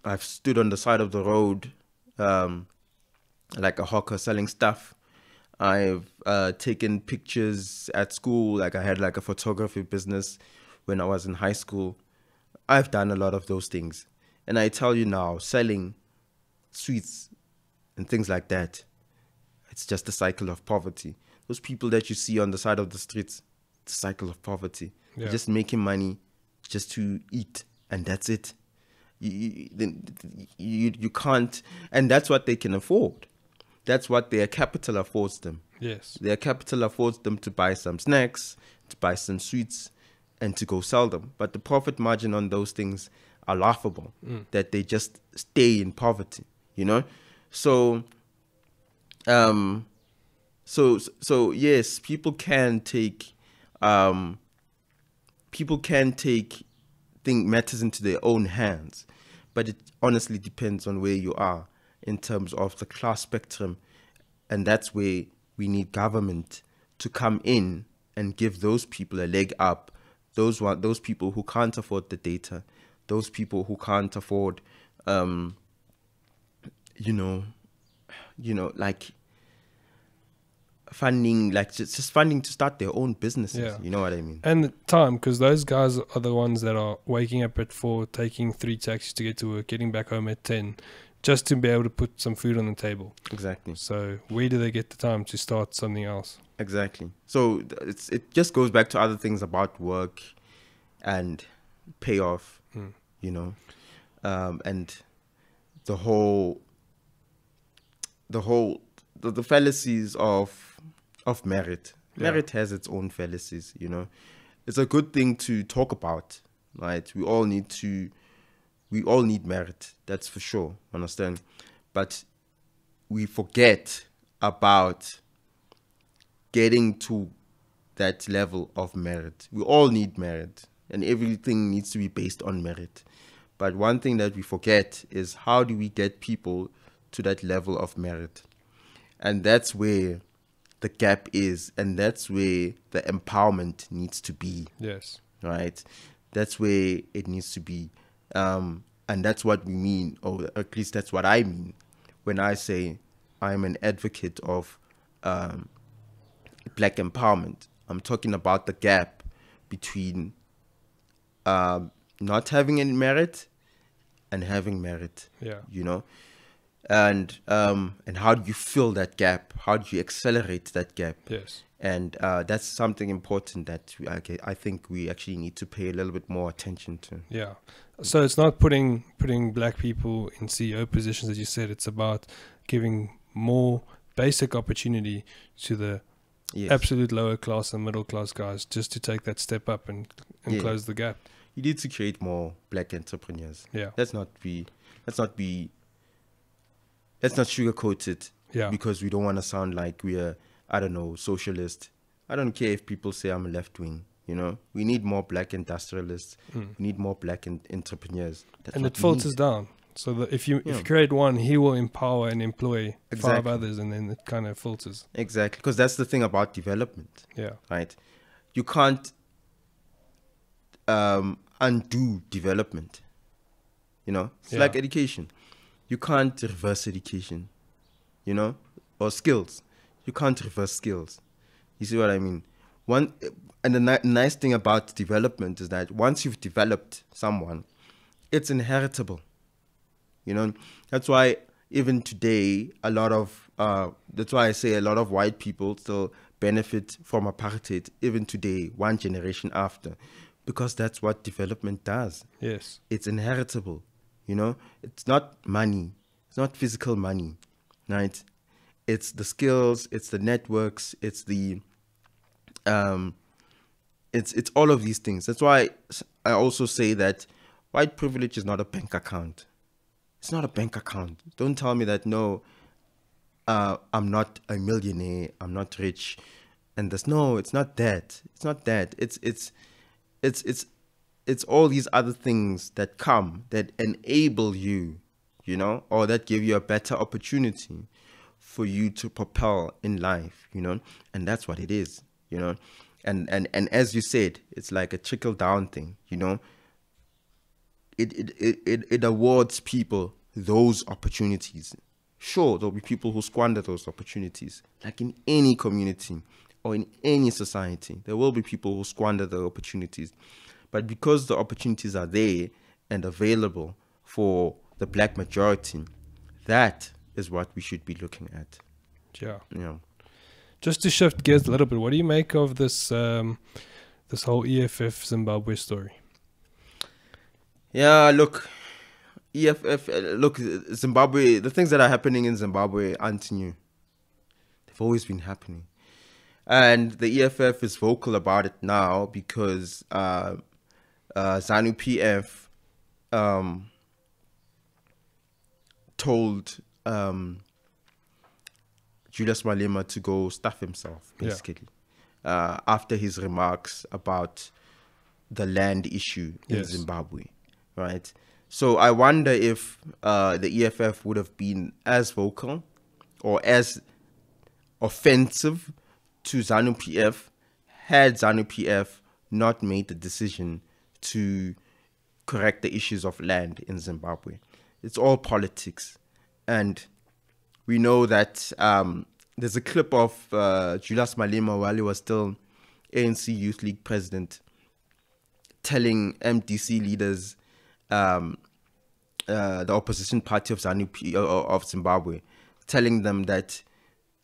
I've stood on the side of the road um, like a hawker selling stuff. I've uh, taken pictures at school. Like I had like a photography business when I was in high school. I've done a lot of those things. And I tell you now, selling sweets and things like that, it's just the cycle of poverty. Those people that you see on the side of the streets, the cycle of poverty. Yeah. just making money just to eat, and that's it. You, you, you, you can't, and that's what they can afford. That's what their capital affords them. Yes. Their capital affords them to buy some snacks, to buy some sweets, and to go sell them. But the profit margin on those things are laughable mm. that they just stay in poverty, you know? So, um, so, so yes, people can take, um, people can take think matters into their own hands, but it honestly depends on where you are in terms of the class spectrum, and that's where we need government to come in and give those people a leg up. Those one, those people who can't afford the data, those people who can't afford, um, you know, you know, like funding like just, just funding to start their own businesses yeah. you know what i mean and the time because those guys are the ones that are waking up at four taking three taxis to get to work getting back home at 10 just to be able to put some food on the table exactly so where do they get the time to start something else exactly so it's it just goes back to other things about work and payoff mm. you know um, and the whole the whole the, the fallacies of of merit. Yeah. Merit has its own fallacies, you know. It's a good thing to talk about, right? We all need to, we all need merit. That's for sure. Understand? But we forget about getting to that level of merit. We all need merit, and everything needs to be based on merit. But one thing that we forget is how do we get people to that level of merit? And that's where the gap is and that's where the empowerment needs to be yes right that's where it needs to be um, and that's what we mean or at least that's what i mean when i say i'm an advocate of um, black empowerment i'm talking about the gap between um not having any merit and having merit yeah you know and um, and how do you fill that gap? How do you accelerate that gap? Yes. And uh, that's something important that I, I think we actually need to pay a little bit more attention to. Yeah. So it's not putting putting black people in CEO positions, as you said. It's about giving more basic opportunity to the yes. absolute lower class and middle class guys just to take that step up and, and yeah. close the gap. You need to create more black entrepreneurs. Yeah. Let's not be let's not be let's not sugarcoat it. Yeah. Because we don't want to sound like we're, I don't know, socialist. I don't care if people say I'm left wing. You know, we need more black industrialists. Mm. We need more black in- entrepreneurs. That's and it filters down. So that if you yeah. if you create one, he will empower and employ exactly. five others, and then it kind of filters. Exactly, because that's the thing about development. Yeah. Right. You can't um, undo development. You know, it's yeah. like education you can't reverse education, you know, or skills. You can't reverse skills. You see what I mean? One and the ni nice thing about development is that once you've developed someone, it's inheritable. You know, that's why even today a lot of uh, that's why I say a lot of white people still benefit from apartheid even today, one generation after, because that's what development does. Yes, it's inheritable you know, it's not money. It's not physical money, right? It's the skills. It's the networks. It's the um, it's it's all of these things. That's why I also say that white privilege is not a bank account. It's not a bank account. Don't tell me that no, uh, I'm not a millionaire. I'm not rich, and there's no, it's not that. It's not that. It's it's it's it's it's all these other things that come that enable you, you know, or that give you a better opportunity for you to propel in life, you know, and that's what it is, you know, and and and as you said, it's like a trickle down thing, you know. It it it it, it awards people those opportunities. Sure, there'll be people who squander those opportunities, like in any community or in any society. There will be people who squander the opportunities but because the opportunities are there and available for the black majority, that is what we should be looking at. Yeah. Yeah. Just to shift gears a little bit, what do you make of this um, this whole EFF Zimbabwe story? Yeah, look, EFF, uh, look, Zimbabwe, the things that are happening in Zimbabwe aren't new. They've always been happening. And the EFF is vocal about it now because uh, uh, ZANU PF um, told um, Julius Malema to go stuff himself, basically, yeah. uh, after his remarks about the land issue in yes. Zimbabwe, right? So I wonder if uh, the EFF would have been as vocal or as offensive to ZANU PF had ZANU PF not made the decision to correct the issues of land in Zimbabwe. It's all politics. And we know that um, there's a clip of uh, Julius Malema while he was still ANC Youth League president telling MDC leaders, um, uh, the opposition party of ZANU uh, of Zimbabwe, telling them that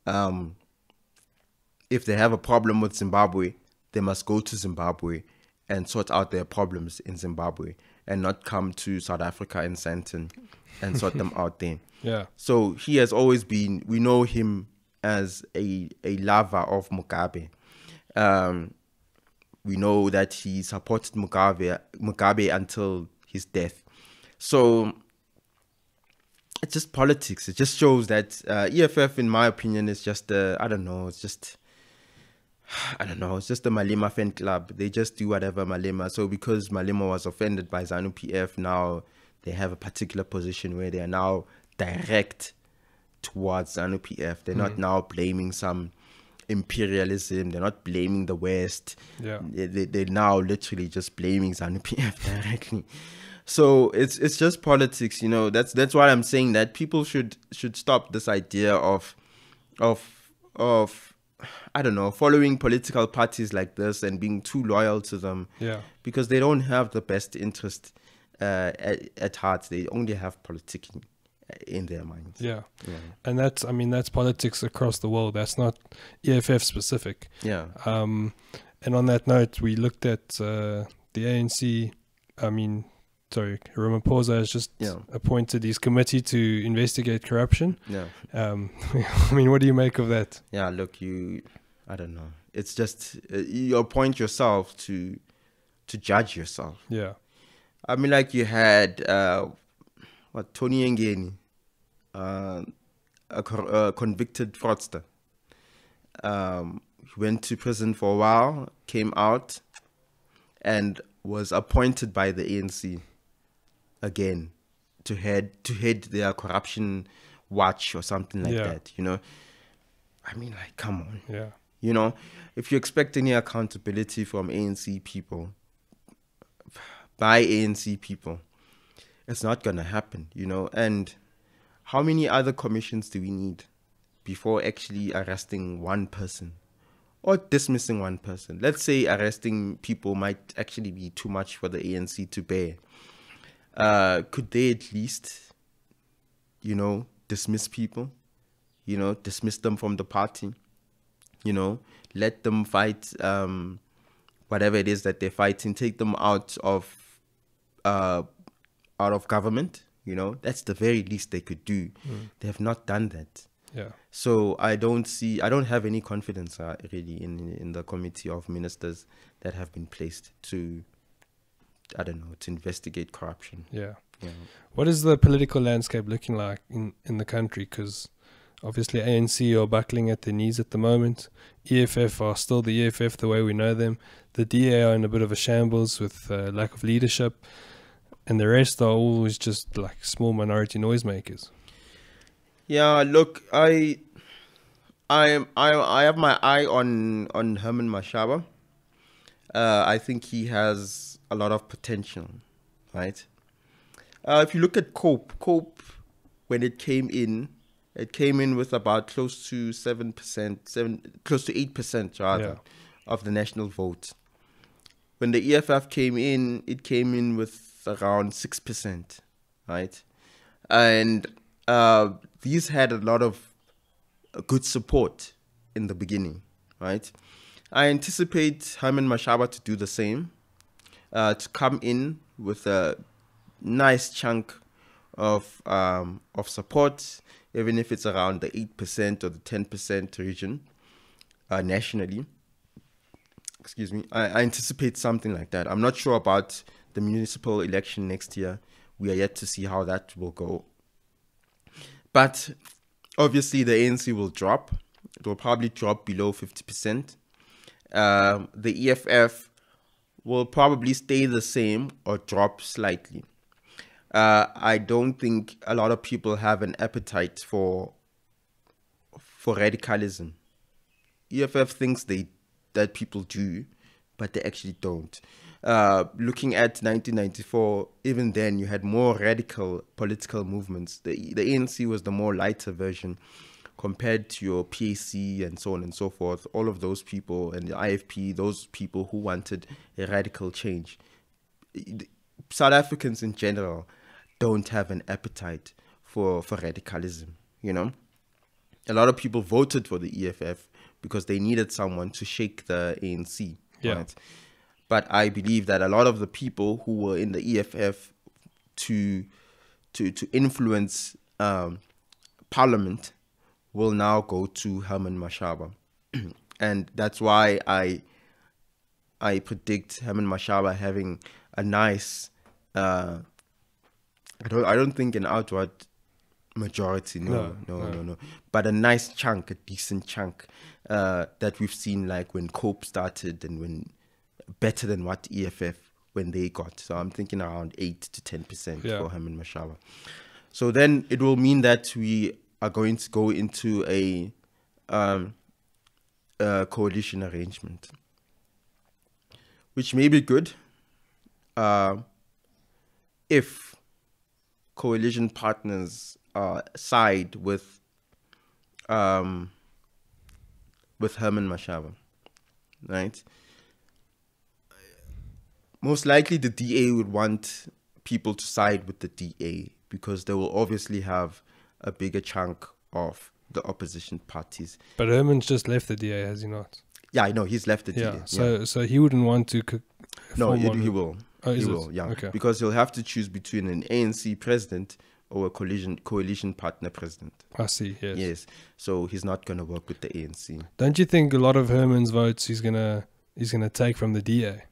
um, if they have a problem with Zimbabwe, they must go to Zimbabwe and sort out their problems in Zimbabwe and not come to South Africa and Santon and sort them out there. Yeah. So he has always been, we know him as a, a lover of Mugabe. Um, we know that he supported Mugabe, Mugabe until his death. So it's just politics. It just shows that uh, EFF, in my opinion, is just, uh, I don't know, it's just I don't know, it's just the Malema fan club. They just do whatever Malema. So because Malema was offended by ZANU PF, now they have a particular position where they are now direct towards ZANU PF. They're mm. not now blaming some imperialism. They're not blaming the West. Yeah. They, they, they're now literally just blaming ZANU PF directly. so it's it's just politics, you know. That's that's why I'm saying that people should should stop this idea of of of I don't know, following political parties like this and being too loyal to them. Yeah. Because they don't have the best interest uh, at, at, heart. They only have politics in their minds. Yeah. yeah. And that's, I mean, that's politics across the world. That's not EFF specific. Yeah. Um, and on that note, we looked at uh, the ANC. I mean, sorry, Ramaphosa has just yeah. appointed his committee to investigate corruption. Yeah. Um, I mean, what do you make of that? Yeah, look, you, I don't know. It's just uh, you appoint yourself to, to judge yourself. Yeah. I mean, like you had uh, what Tony Ngeni, uh, a, a, uh, convicted fraudster. Um, went to prison for a while, came out, and was appointed by the ANC again to head to head their corruption watch or something like yeah. that. You know, I mean, like, come on. Yeah. You know, if you expect any accountability from ANC people, by ANC people, it's not gonna happen. You know, and how many other commissions do we need before actually arresting one person? Or dismissing one person. Let's say arresting people might actually be too much for the ANC to bear. Uh, could they at least, you know, dismiss people, you know, dismiss them from the party, you know, let them fight um, whatever it is that they're fighting, take them out of uh, out of government, you know, that's the very least they could do. Mm. They have not done that. Yeah. So I don't see, I don't have any confidence uh, really in in the committee of ministers that have been placed to I don't know, to investigate corruption. Yeah. yeah. What is the political landscape looking like in, in the country? Because obviously ANC are buckling at their knees at the moment. EFF are still the EFF the way we know them. The DA are in a bit of a shambles with uh, lack of leadership. And the rest are always just like small minority noisemakers. Yeah, look, I, I, I, I have my eye on on Herman Mashaba. Uh, I think he has a lot of potential, right? Uh, if you look at Cope, Cope, when it came in, it came in with about close to seven percent, seven close to eight percent rather, yeah. of the national vote. When the EFF came in, it came in with around six percent, right? And uh, these had a lot of uh, good support in the beginning, right? I anticipate Herman Mashaba to do the same uh, to come in with a nice chunk of um, of support, even if it's around the eight percent or the ten percent region uh, nationally. Excuse me. I, I anticipate something like that. I'm not sure about the municipal election next year. We are yet to see how that will go. But obviously, the ANC will drop. It will probably drop below 50%. Um, the EFF will probably stay the same or drop slightly. Uh, I don't think a lot of people have an appetite for for radicalism. EFF thinks they that people do, but they actually don't. Uh, looking at 1994, even then you had more radical political movements. The the ANC was the more lighter version compared to your PAC and so on and so forth, all of those people and the IFP, those people who wanted a radical change, South Africans in general don't have an appetite for, for radicalism, you know? A lot of people voted for the EFF because they needed someone to shake the ANC, yeah. right? But I believe that a lot of the people who were in the EFF to to to influence um, parliament will now go to Herman Mashaba. and that's why I I predict Herman Mashaba having a nice uh, I don't I don't think an outward majority no no no no, no, no. but a nice chunk a decent chunk uh, that we've seen like when Cope started and when better than what EFF when they got so I'm thinking around 8 to 10% yeah. for Herman Mashaba so then it will mean that we are going to go into a, um, a coalition arrangement, which may be good uh, if coalition partners uh, side with um, with Herman Mashaba, right? Most likely, the DA would want people to side with the DA because they will obviously have a bigger chunk of the opposition parties. But Herman's just left the DA, has he not? Yeah, I know he's left the yeah, DA. So yeah. so he wouldn't want to. Co- no, he will. Oh, he will. It? Yeah, okay. because he'll have to choose between an ANC president or a coalition coalition partner president. I see. Yes. Yes. So he's not going to work with the ANC. Don't you think a lot of Herman's votes he's gonna he's gonna take from the DA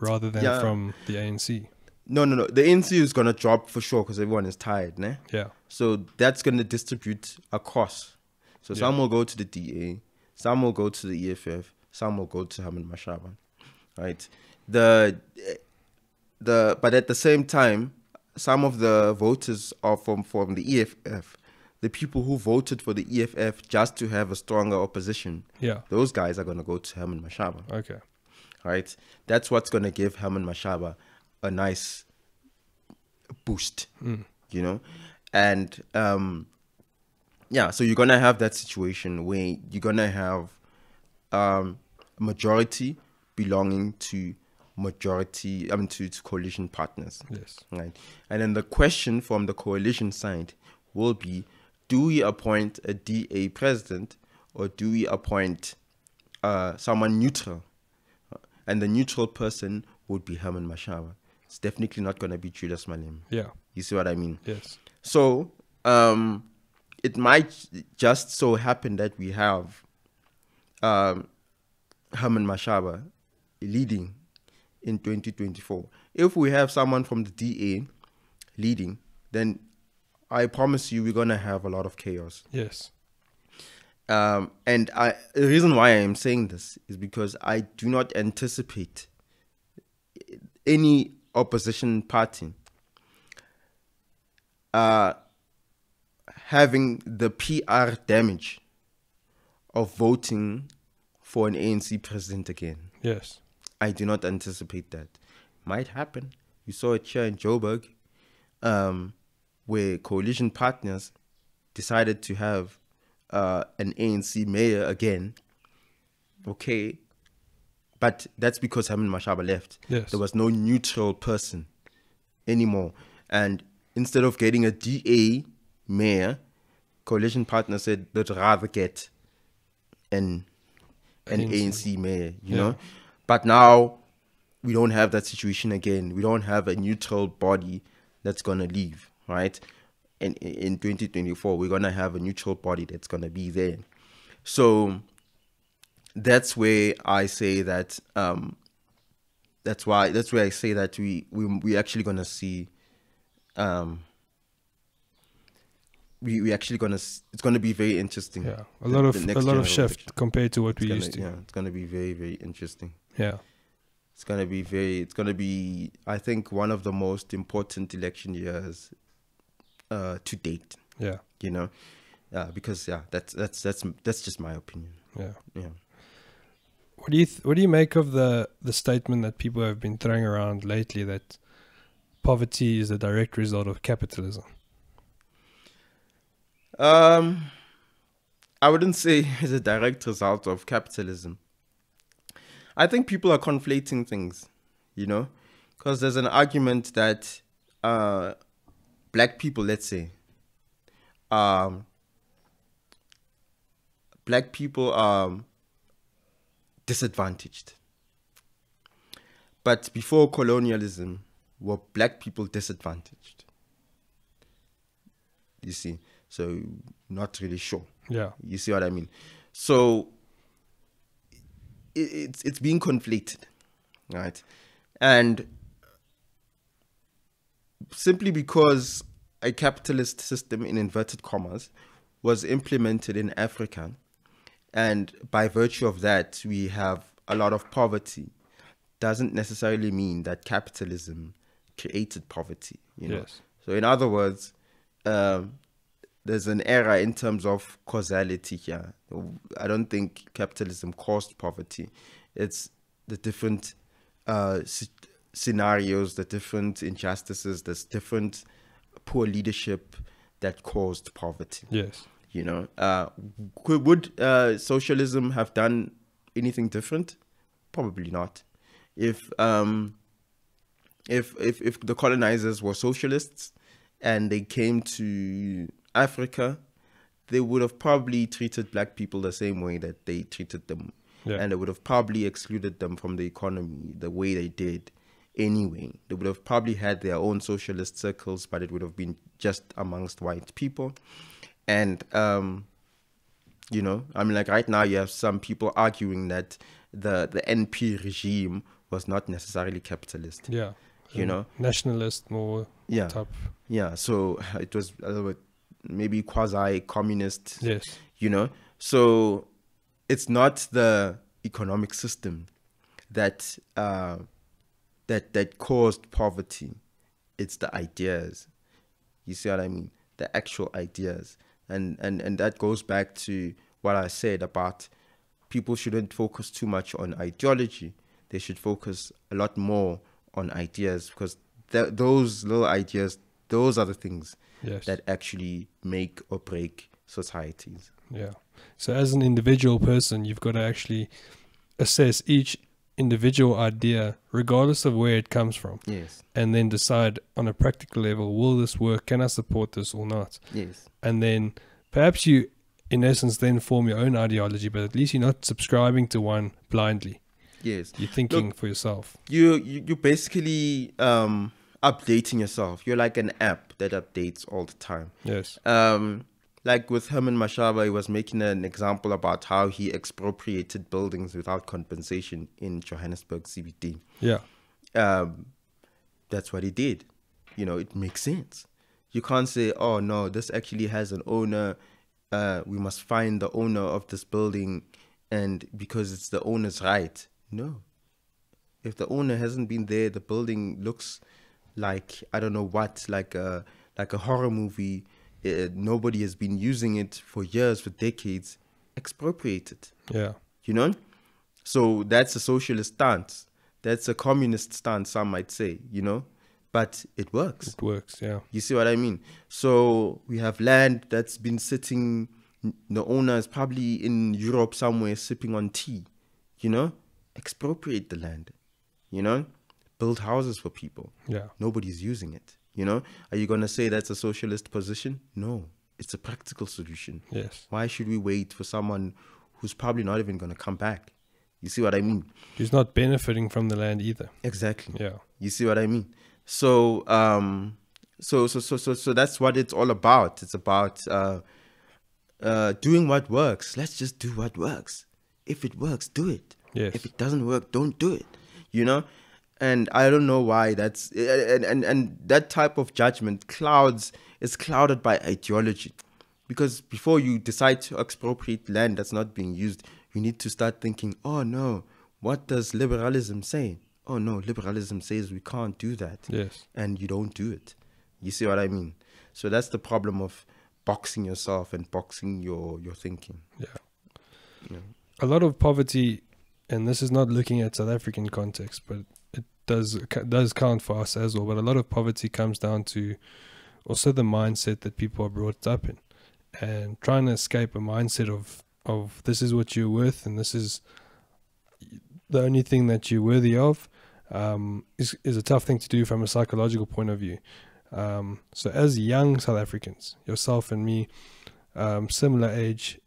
rather than yeah. from the ANC? No, no, no. The NCU is gonna drop for sure because everyone is tired, ne? Yeah. So that's gonna distribute across. So yeah. some will go to the DA, some will go to the EFF, some will go to Hamid Mashaba, right? The the but at the same time, some of the voters are from from the EFF, the people who voted for the EFF just to have a stronger opposition. Yeah. Those guys are gonna go to Hamid Mashaba. Okay. Right. That's what's gonna give Hamid Mashaba a nice boost, mm. you know? And um, yeah, so you're going to have that situation where you're going to have um, majority belonging to majority, I mean, to, to coalition partners. Yes. Right. And then the question from the coalition side will be do we appoint a DA president or do we appoint uh, someone neutral? And the neutral person would be Herman Mashaba it's definitely not going to be my name. Yeah. You see what I mean? Yes. So, um, it might just so happen that we have um, Herman Mashaba leading in 2024. If we have someone from the DA leading, then I promise you we're going to have a lot of chaos. Yes. Um, and I, the reason why I am saying this is because I do not anticipate any opposition party uh, having the PR damage of voting for an ANC president again. Yes. I do not anticipate that. Might happen. You saw it here in Joburg, um, where coalition partners decided to have uh, an ANC mayor again. Okay, but that's because Herman Mashaba left. Yes. There was no neutral person anymore. And instead of getting a DA mayor, coalition partner said they'd rather get an an ANC, ANC mayor, you yeah. know? But now we don't have that situation again. We don't have a neutral body that's gonna leave, right? And in 2024, we're gonna have a neutral body that's gonna be there. So that's where I say that um, that's why that's where I say that we we we actually gonna see um we we actually gonna it's gonna be very interesting. Yeah, a lot of a lot of shift compared to what it's we gonna, used to. Yeah, it's gonna be very very interesting. Yeah, it's gonna be very it's gonna be I think one of the most important election years uh, to date. Yeah, you know, uh, because yeah, that's that's that's that's just my opinion. Yeah, yeah. What do you th- what do you make of the the statement that people have been throwing around lately that poverty is a direct result of capitalism? Um, I wouldn't say it's a direct result of capitalism. I think people are conflating things, you know, because there's an argument that uh, black people, let's say, um, black people um, disadvantaged. But before colonialism, were black people disadvantaged? You see, so not really sure. Yeah, you see what I mean. So it, it's it's being conflated, right? And simply because a capitalist system in inverted commas was implemented in Africa and by virtue of that, we have a lot of poverty. Doesn't necessarily mean that capitalism created poverty, you know. Yes. So in other words, um, there's an error in terms of causality here. I don't think capitalism caused poverty. It's the different uh, scenarios, the different injustices, there's different poor leadership that caused poverty. Yes. You know, uh, would uh, socialism have done anything different? Probably not. If um, if if if the colonizers were socialists and they came to Africa, they would have probably treated black people the same way that they treated them, yeah. and they would have probably excluded them from the economy the way they did. Anyway, they would have probably had their own socialist circles, but it would have been just amongst white people and um, you know, I mean, like right now, you have some people arguing that the the NP regime was not necessarily capitalist. Yeah, you know, nationalist more. Yeah, yeah. So it was a little bit maybe quasi communist. Yes, you know. So it's not the economic system that uh, that that caused poverty. It's the ideas. You see what I mean? The actual ideas and and and that goes back to what I said about people shouldn't focus too much on ideology. They should focus a lot more on ideas because th- those little ideas, those are the things yes. that actually make or break societies. Yeah. So as an individual person, you've got to actually assess each individual idea, regardless of where it comes from. Yes. And then decide on a practical level, will this work? Can I support this or not? Yes. And then perhaps you, in essence, then form your own ideology, but at least you're not subscribing to one blindly. Yes. You're thinking Look, for yourself. You, you, you basically, um, updating yourself. You're like an app that updates all the time. Yes. Um, like with Herman Mashaba, he was making an example about how he expropriated buildings without compensation in Johannesburg CBD. Yeah. Um, that's what he did. You know, it makes sense. You can't say, oh no, this actually has an owner. Uh, we must find the owner of this building, and because it's the owner's right. No. If the owner hasn't been there, the building looks like I don't know what, like a like a horror movie uh, nobody has been using it for years, for decades, expropriate it. Yeah. You know? So that's a socialist stance. That's a communist stance, some might say, you know? But it works. It works, yeah. You see what I mean? So we have land that's been sitting, the owner is probably in Europe somewhere sipping on tea, you know? Expropriate the land, you know? Build houses for people. Yeah. Nobody's using it. You know, are you going to say that's a socialist position? No, it's a practical solution. Yes. Why should we wait for someone who's probably not even going to come back? You see what I mean? He's not benefiting from the land either. Exactly. Yeah. You see what I mean? So, um, so, so, so, so, so that's what it's all about. It's about uh, uh, doing what works. Let's just do what works. If it works, do it. Yes. If it doesn't work, don't do it. You know, and I don't know why that's and, and and that type of judgment clouds is clouded by ideology because before you decide to expropriate land that's not being used you need to start thinking oh no what does liberalism say oh no liberalism says we can't do that yes and you don't do it you see what I mean so that's the problem of boxing yourself and boxing your your thinking yeah, yeah. a lot of poverty and this is not looking at South African context but does does count for us as well. But a lot of poverty comes down to also the mindset that people are brought up in, and trying to escape a mindset of of this is what you're worth and this is the only thing that you're worthy of um, is is a tough thing to do from a psychological point of view. Um, so as young South Africans, yourself and me, um, similar age,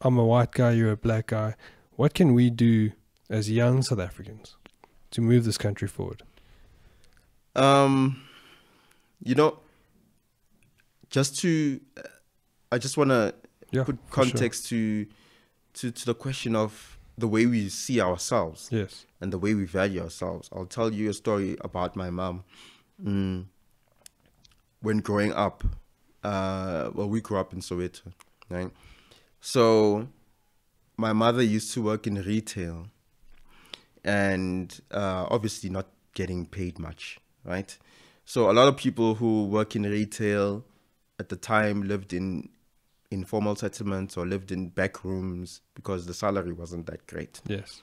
I'm a white guy, you're a black guy. What can we do as young South Africans to move this country forward? Um, you know, just to, uh, I just want to yeah, put context sure. to, to to the question of the way we see ourselves. Yes. And the way we value ourselves. I'll tell you a story about my mom. Mm. When growing up, uh, well, we grew up in Soweto, right? So, my mother used to work in retail and uh, obviously not getting paid much, right? So a lot of people who work in retail at the time lived in informal settlements or lived in back rooms because the salary wasn't that great. Yes.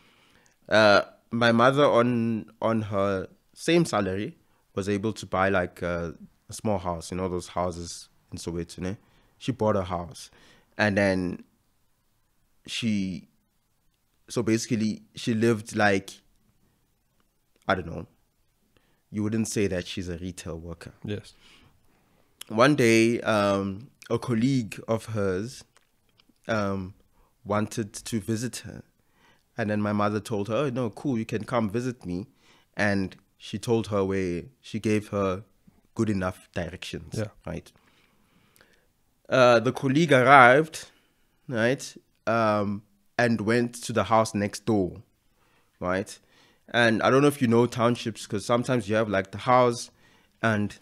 Uh, my mother on on her same salary was able to buy like a, uh, a small house, you know, those houses in Soweto. Né? She bought a house, and then she so basically she lived like i don't know you wouldn't say that she's a retail worker yes one day um, a colleague of hers um, wanted to visit her and then my mother told her oh, no cool you can come visit me and she told her where she gave her good enough directions yeah. right uh, the colleague arrived right um, and went to the house next door, right? And I don't know if you know townships because sometimes you have like the house and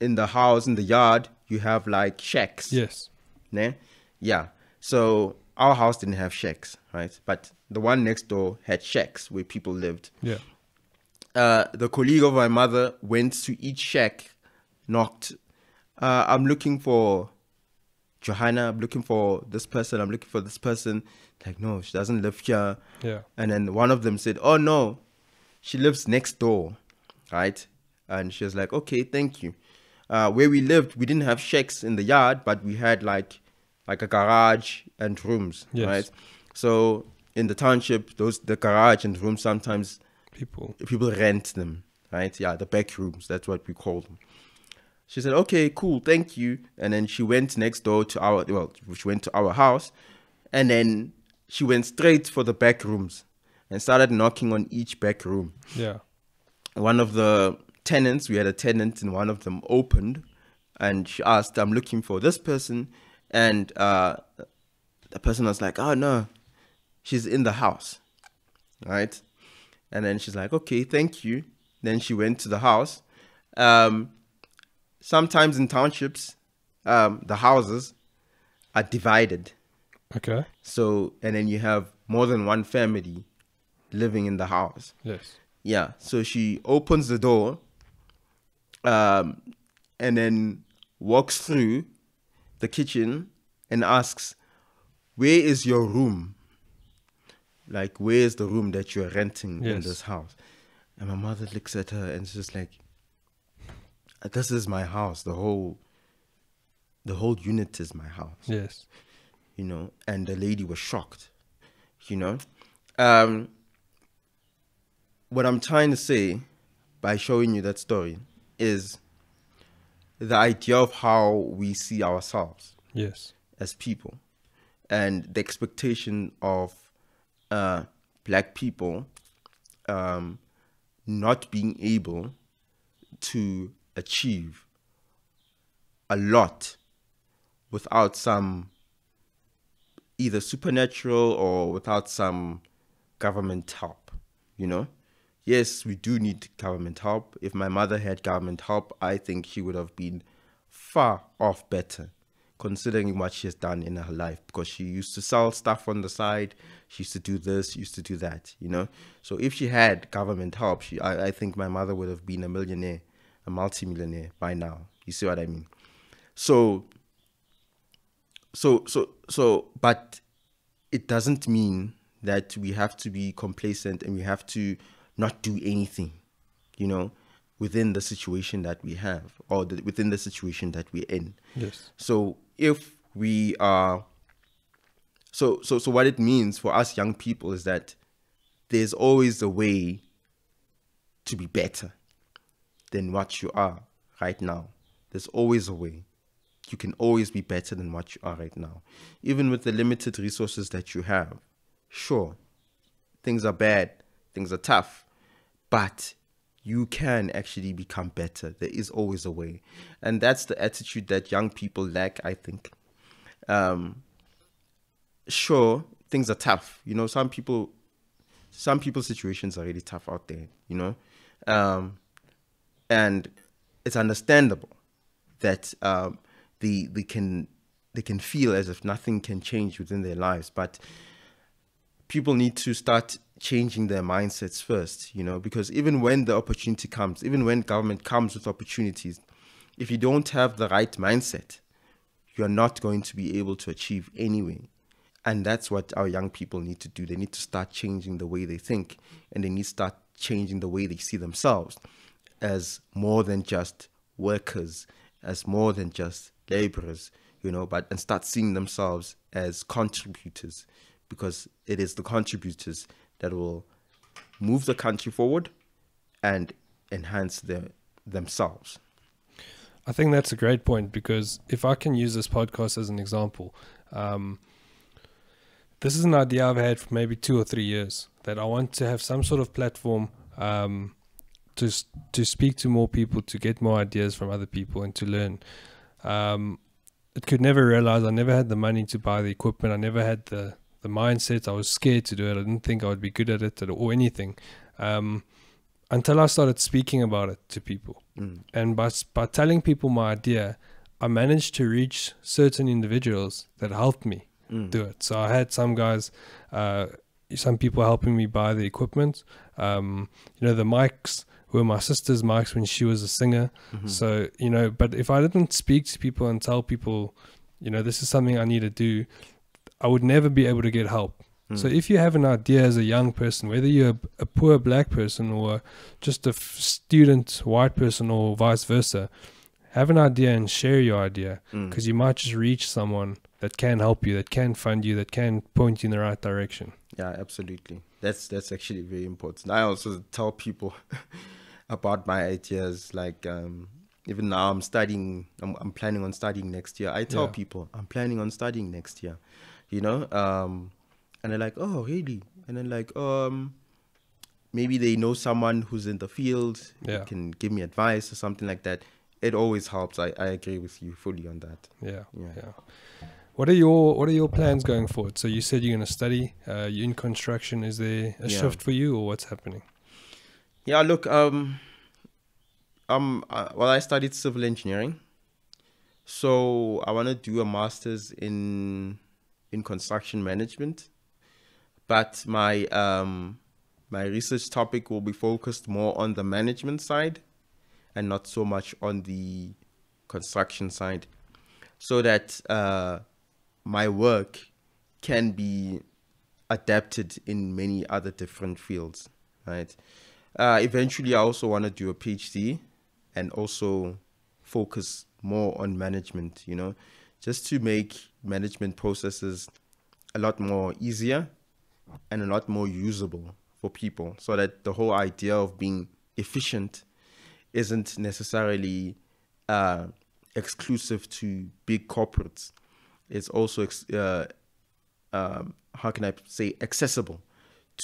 in the house, in the yard, you have like shacks. Yes. Ne? Yeah. So our house didn't have shacks, right? But the one next door had shacks where people lived. Yeah. Uh, the colleague of my mother went to each shack, knocked, uh, I'm looking for Johanna, I'm looking for this person, I'm looking for this person. Like, no, she doesn't live here. Yeah. And then one of them said, Oh no, she lives next door. Right? And she was like, Okay, thank you. Uh, where we lived, we didn't have shacks in the yard, but we had like like a garage and rooms. Yes. Right. So in the township, those the garage and rooms sometimes people people rent them. Right. Yeah, the back rooms, that's what we call them. She said, okay, cool, thank you. And then she went next door to our, well, she went to our house. And then she went straight for the back rooms and started knocking on each back room. Yeah. One of the tenants, we had a tenant and one of them opened and she asked, I'm looking for this person. And uh, the person was like, oh no, she's in the house, right? And then she's like, okay, thank you. Then she went to the house. Um, sometimes in townships, um, the houses are divided. Okay. So, and then you have more than one family living in the house. Yes. Yeah. So she opens the door um, and then walks through the kitchen and asks, Where is your room? Like, where is the room that you're renting yes. in this house? And my mother looks at her and she's just like, this is my house. The whole the whole unit is my house. Yes. You know, and the lady was shocked. You know? Um what I'm trying to say by showing you that story is the idea of how we see ourselves. Yes. As people. And the expectation of uh black people um not being able to achieve a lot without some either supernatural or without some government help, you know? Yes, we do need government help. If my mother had government help, I think she would have been far off better considering what she has done in her life because she used to sell stuff on the side she used to do this she used to do that you know so if she had government help she I, I think my mother would have been a millionaire a multimillionaire by now. You see what I mean? So, so, so, so, but it doesn't mean that we have to be complacent and we have to not do anything, you know, within the situation that we have or the, within the situation that we're in. Yes. So if we are, so, so, so what it means for us young people is that there's always a way to be better than what you are right now. There's always a way. You can always be better than what you are right now. Even with the limited resources that you have. Sure, things are bad, things are tough, but you can actually become better. There is always a way. And that's the attitude that young people lack, I think. Um, sure, things are tough. You know, some people, some people's situations are really tough out there, you know. Um, and it's understandable that um, they they can they can feel as if nothing can change within their lives, but people need to start changing their mindsets first, you know, because even when the opportunity comes, even when government comes with opportunities, if you don't have the right mindset, you're not going to be able to achieve anyway. And that's what our young people need to do. They need to start changing the way they think and they need to start changing the way they see themselves as more than just workers, as more than just laborers, you know, but and start seeing themselves as contributors because it is the contributors that will move the country forward and enhance their, themselves. I think that's a great point because if I can use this podcast as an example, um, this is an idea I've had for maybe two or three years that I want to have some sort of platform um, to to speak to more people, to get more ideas from other people, and to learn. Um, it could never realize I never had the money to buy the equipment. I never had the the mindset. I was scared to do it. I didn't think I would be good at it or anything. Um, until I started speaking about it to people, mm. and by by telling people my idea, I managed to reach certain individuals that helped me mm. do it. So I had some guys. Uh, some people helping me buy the equipment, um, you know, the mics, were my sister's mics when she was a singer. Mm-hmm. So, you know, but if I didn't speak to people and tell people, you know, this is something I need to do, I would never be able to get help. Mm. So if you have an idea as a young person, whether you're a poor black person or just a f- student white person or vice versa, have an idea and share your idea because hmm. mm. you might just reach someone that can help you, that can fund you, that can point you in the right direction. Yeah, absolutely. That's that's actually very important. I also tell people about my ideas. Like um, even now, I'm studying. I'm, I'm, planning on studying next year. I tell yeah. people I'm planning on studying next year. You know, um, and they're like, "Oh, really?" And then like, um, maybe they know someone who's in the field yeah. can give me advice or something like that. It always helps. I, I agree with you fully on that. Yeah, yeah. yeah. What are your What are your plans going forward? So you said you're going to study. Uh, you're in construction. Is there a yeah. shift for you, or what's happening? Yeah, look, um, um, uh, well, I studied civil engineering, so I want to do a master's in in construction management, but my um, my research topic will be focused more on the management side, and not so much on the construction side, so that uh, my work can be adapted in many other different fields, right? Uh, eventually, I also want to do a PhD and also focus more on management, you know, just to make management processes a lot more easier and a lot more usable for people so that the whole idea of being efficient isn't necessarily uh, exclusive to big corporates. It's also, uh, um, how can I say, accessible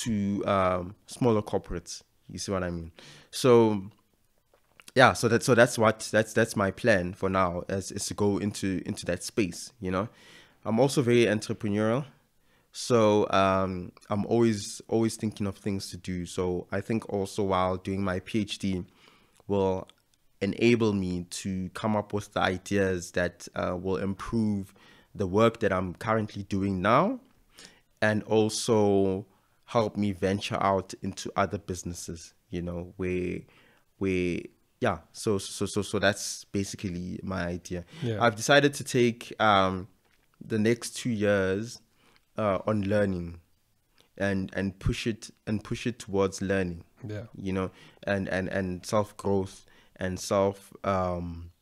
to um, smaller corporates you see what I mean? So yeah, so that so that's what that's that's my plan for now as is to go into into that space, you know. I'm also very entrepreneurial. So um I'm always always thinking of things to do. So I think also while doing my PhD will enable me to come up with the ideas that uh, will improve the work that I'm currently doing now and also Help me venture out into other businesses, you know, where where yeah, so so so so that's basically my idea. Yeah. I've decided to take um the next two years uh, on learning and and push it and push it towards learning. Yeah. You know, and and and self growth and self um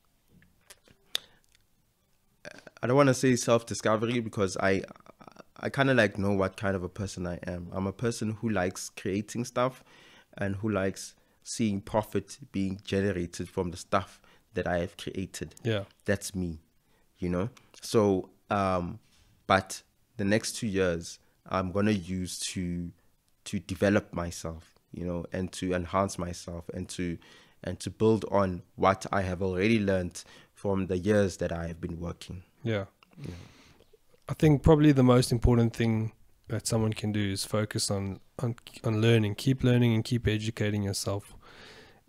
I don't want to say self discovery because I I kind of like know what kind of a person I am. I'm a person who likes creating stuff and who likes seeing profit being generated from the stuff that I have created. Yeah. That's me, you know? So, um, but the next two years, I'm going to use to, to develop myself, you know, and to enhance myself and to, and to build on what I have already learned from the years that I have been working. Yeah. yeah. I think probably the most important thing that someone can do is focus on on, on learning, keep learning, and keep educating yourself.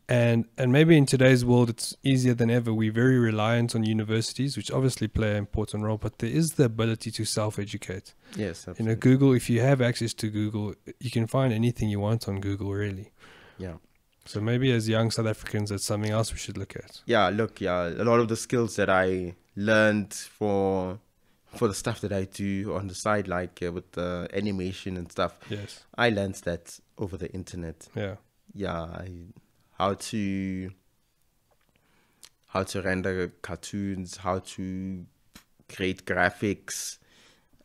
And and maybe in today's world, it's easier than ever. We're very reliant on universities, which obviously play an important role, but there is the ability to self-educate. Yes, absolutely. you know, Google. If you have access to Google, you can find anything you want on Google, really. Yeah. So maybe as young South Africans, that's something else we should look at. Yeah, look, yeah, a lot of the skills that I learned for for the stuff that I do on the side, like uh, with the animation and stuff. Yes, I learned that over the internet. Yeah, yeah, I, how to how to render cartoons, how to create graphics,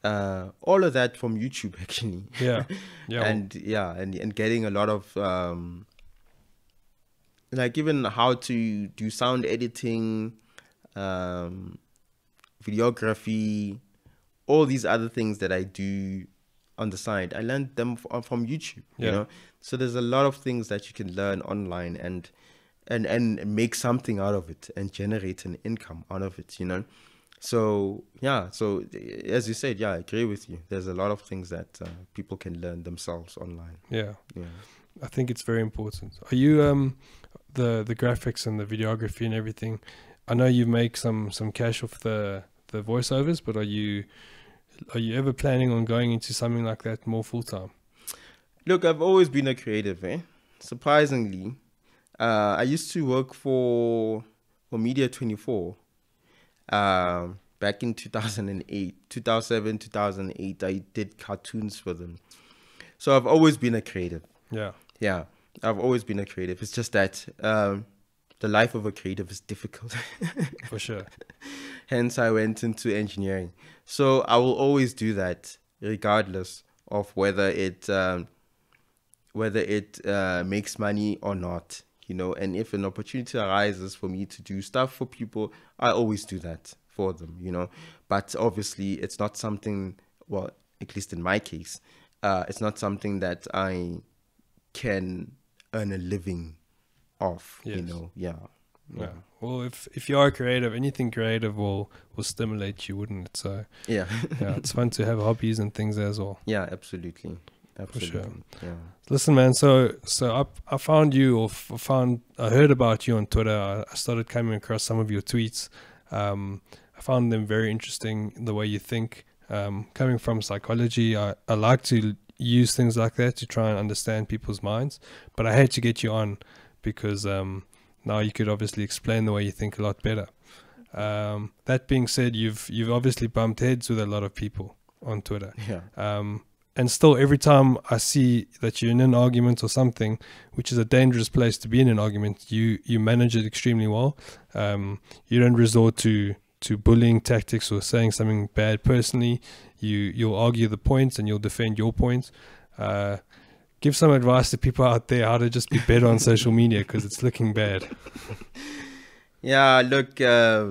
uh, all of that from YouTube actually. Yeah, yeah, and yeah, and and getting a lot of um, like even how to do sound editing. Um, videography, all these other things that I do on the side. I learned them uh, from YouTube, yeah. you know. So there's a lot of things that you can learn online and and and make something out of it and generate an income out of it, you know. So yeah, so eh, as you said, yeah, I agree with you. There's a lot of things that uh, people can learn themselves online. Yeah, yeah. I think it's very important. Are you um the the graphics and the videography and everything? I know you make some some cash off the the voiceovers, but are you are you ever planning on going into something like that more full time? Look, I've always been a creative. Eh? Surprisingly, uh, I used to work for for Media Twenty Four um, back in two thousand and eight, two thousand seven, two thousand eight. I did cartoons for them, so I've always been a creative. Yeah, yeah, I've always been a creative. It's just that. Um, the life of a creative is difficult. For sure. Hence, I went into engineering. So I will always do that, regardless of whether it um, whether it uh, makes money or not. You know, and if an opportunity arises for me to do stuff for people, I always do that for them. You know, but obviously, it's not something. Well, at least in my case, uh, it's not something that I can earn a living off yes. you know yeah, yeah yeah well if if you are creative anything creative will will stimulate you wouldn't it so yeah yeah it's fun to have hobbies and things as well yeah absolutely Absolutely. For sure. Yeah. Listen, man. So, so I, I found you, or f- found, I heard about you on Twitter. I, I started coming across some of your tweets. Um, I found them very interesting. The way you think, um, coming from psychology, I, I like to use things like that to try and understand people's minds. But I had to get you on because um, now you could obviously explain the way you think a lot better. Um, that being said, you've you've obviously bumped heads with a lot of people on Twitter. Yeah. Um, and still, every time I see that you're in an argument or something, which is a dangerous place to be in an argument, you you manage it extremely well. Um, you don't resort to to bullying tactics or saying something bad personally. You you'll argue the points and you'll defend your points. Uh, give some advice to people out there how to just be better on social media because it's looking bad. Yeah, look, uh,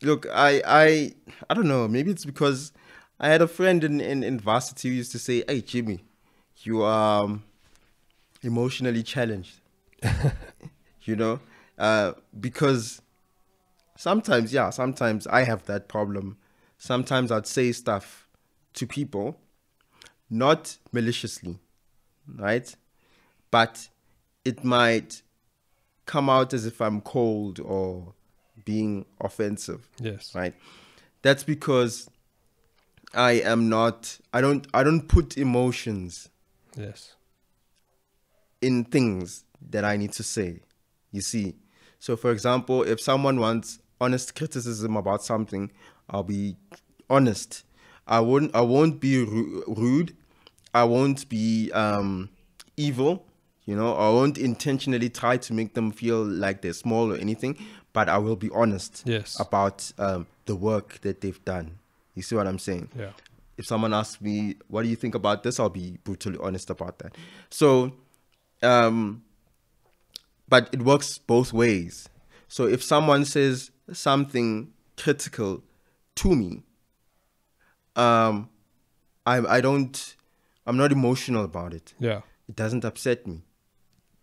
look, I, I, I don't know. Maybe it's because I had a friend in in, in varsity who used to say, "Hey, Jimmy, you are um, emotionally challenged." you know, uh, because sometimes, yeah, sometimes I have that problem. Sometimes I'd say stuff to people, not maliciously right? But it might come out as if I'm cold or being offensive. Yes. Right. That's because I am not I don't I don't put emotions yes in things that I need to say. You see. So for example, if someone wants honest criticism about something, I'll be honest. I won't I won't be ru rude. I won't be um, evil, you know, I won't intentionally try to make them feel like they're small or anything, but I will be honest yes. about um, the work that they've done. You see what I'm saying? Yeah. If someone asks me, what do you think about this? I'll be brutally honest about that. So, um, but it works both ways. So if someone says something critical to me, um, I, I don't I'm not emotional about it. Yeah. It doesn't upset me.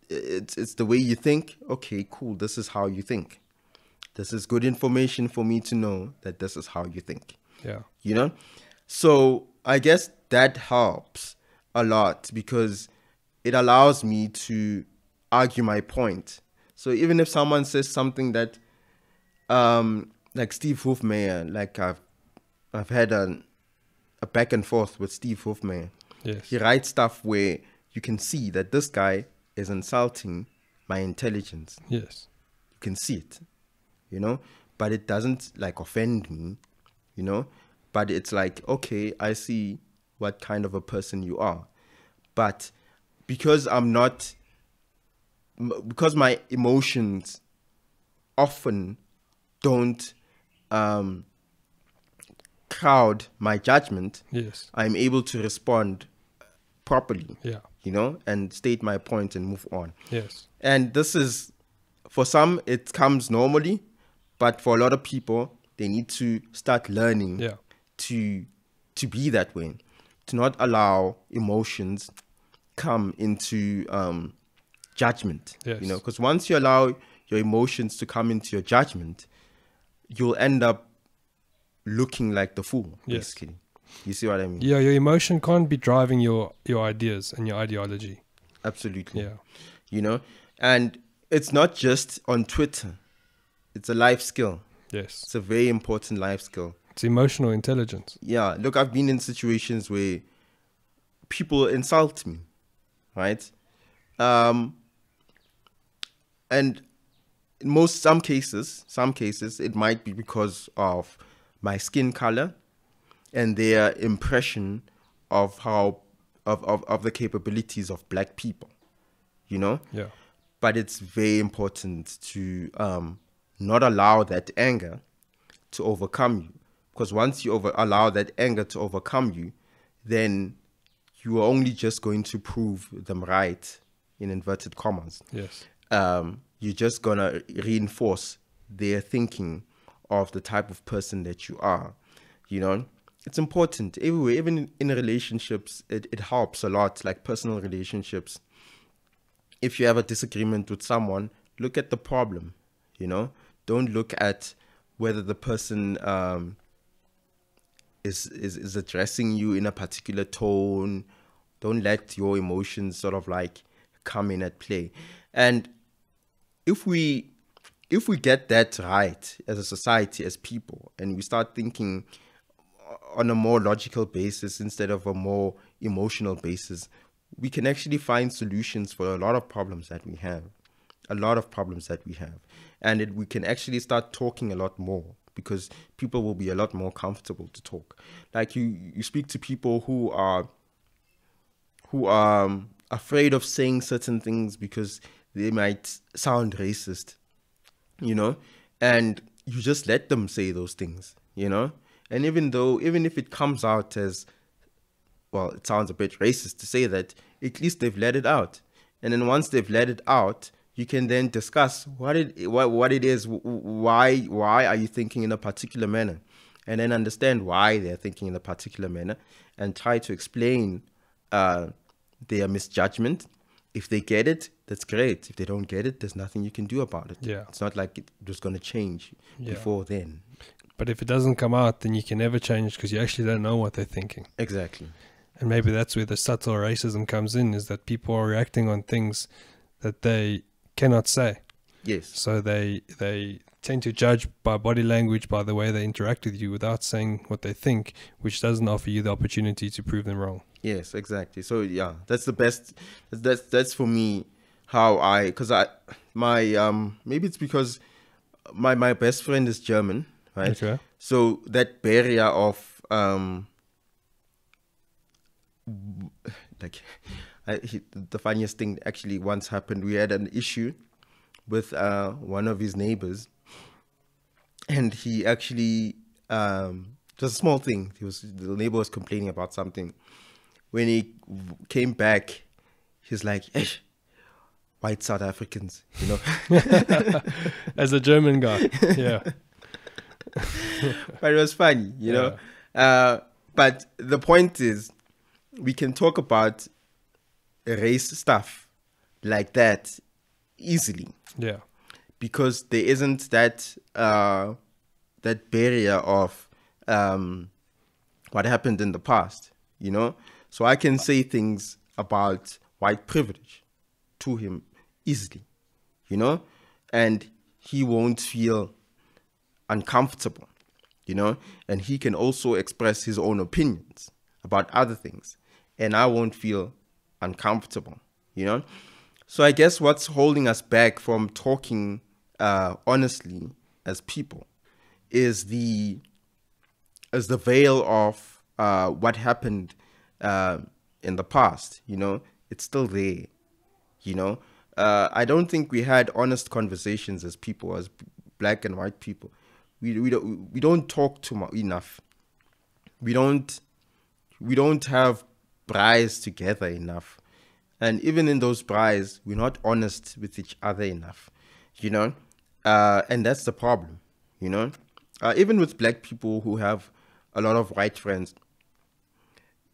It's it's the way you think. Okay, cool. This is how you think. This is good information for me to know that this is how you think. Yeah. You know? So I guess that helps a lot because it allows me to argue my point. So even if someone says something that um like Steve Hofmeyer, like I've I've had an a back and forth with Steve Hofmeyer Yes. He writes stuff where you can see that this guy is insulting my intelligence. Yes. You can see it, you know, but it doesn't like offend me, you know, but it's like, okay, I see what kind of a person you are. But because I'm not, because my emotions often don't um, crowd my judgment, yes. I'm able to respond properly. Yeah. You know, and state my point and move on. Yes. And this is for some it comes normally, but for a lot of people they need to start learning yeah. to to be that way. To not allow emotions come into um judgment. Yes. You know, because once you allow your emotions to come into your judgment, you'll end up looking like the fool, yes. basically. You see what I mean? Yeah, your emotion can't be driving your your ideas and your ideology. Absolutely. Yeah. You know, and it's not just on Twitter. It's a life skill. Yes. It's a very important life skill. It's emotional intelligence. Yeah. Look, I've been in situations where people insult me, right? Um, and in most some cases, some cases, it might be because of my skin color, and their impression of how of, of, of the capabilities of black people you know yeah but it's very important to um, not allow that anger to overcome you because once you over allow that anger to overcome you then you are only just going to prove them right in inverted commas yes um, you're just gonna reinforce their thinking of the type of person that you are you know it's important everywhere, even in relationships, it, it helps a lot, like personal relationships. If you have a disagreement with someone, look at the problem, you know? Don't look at whether the person um, is, is, is addressing you in a particular tone. Don't let your emotions sort of like come in at play. And if we if we get that right as a society, as people, and we start thinking on a more logical basis instead of a more emotional basis, we can actually find solutions for a lot of problems that we have. A lot of problems that we have. And it, we can actually start talking a lot more because people will be a lot more comfortable to talk. Like you, you speak to people who are who are um, afraid of saying certain things because they might sound racist, you know, and you just let them say those things, you know and even though, even if it comes out as, well, it sounds a bit racist to say that, at least they've let it out. And then once they've let it out, you can then discuss what it what, what it is why why are you thinking in a particular manner and then understand why they're thinking in a particular manner and try to explain uh, their misjudgment if they get it that's great if they don't get it there's nothing you can do about it yeah it's not like it was going to change yeah. before then but if it doesn't come out, then you can never change because you actually don't know what they're thinking. Exactly. And maybe that's where the subtle racism comes in is that people are reacting on things that they cannot say. Yes. So they they tend to judge by body language, by the way they interact with you without saying what they think, which doesn't offer you the opportunity to prove them wrong. Yes, exactly. So yeah, that's the best that's that's for me how I cuz I my um maybe it's because my my best friend is German right? So that barrier of um, like I, he, the funniest thing actually once happened. We had an issue with uh, one of his neighbors, and he actually um, just a small thing. He was the neighbor was complaining about something. When he came back, he's like, "White South Africans," you know, as a German guy, yeah. but it was funny, you yeah. know. Uh, but the point is, we can talk about race stuff like that easily. Yeah. Because there isn't that uh, that barrier of um, what happened in the past, you know. So I can say things about white privilege to him easily, you know, and he won't feel uncomfortable, you know, and he can also express his own opinions about other things, and I won't feel uncomfortable, you know. So I guess what's holding us back from talking uh, honestly as people is the is the veil of uh, what happened uh, in the past. You know, it's still there. You know, uh, I don't think we had honest conversations as people, as black and white people, we, we don't we don't talk too much enough we don't we don't have brides together enough and even in those brides we're not honest with each other enough you know uh, and that's the problem you know uh, even with black people who have a lot of white friends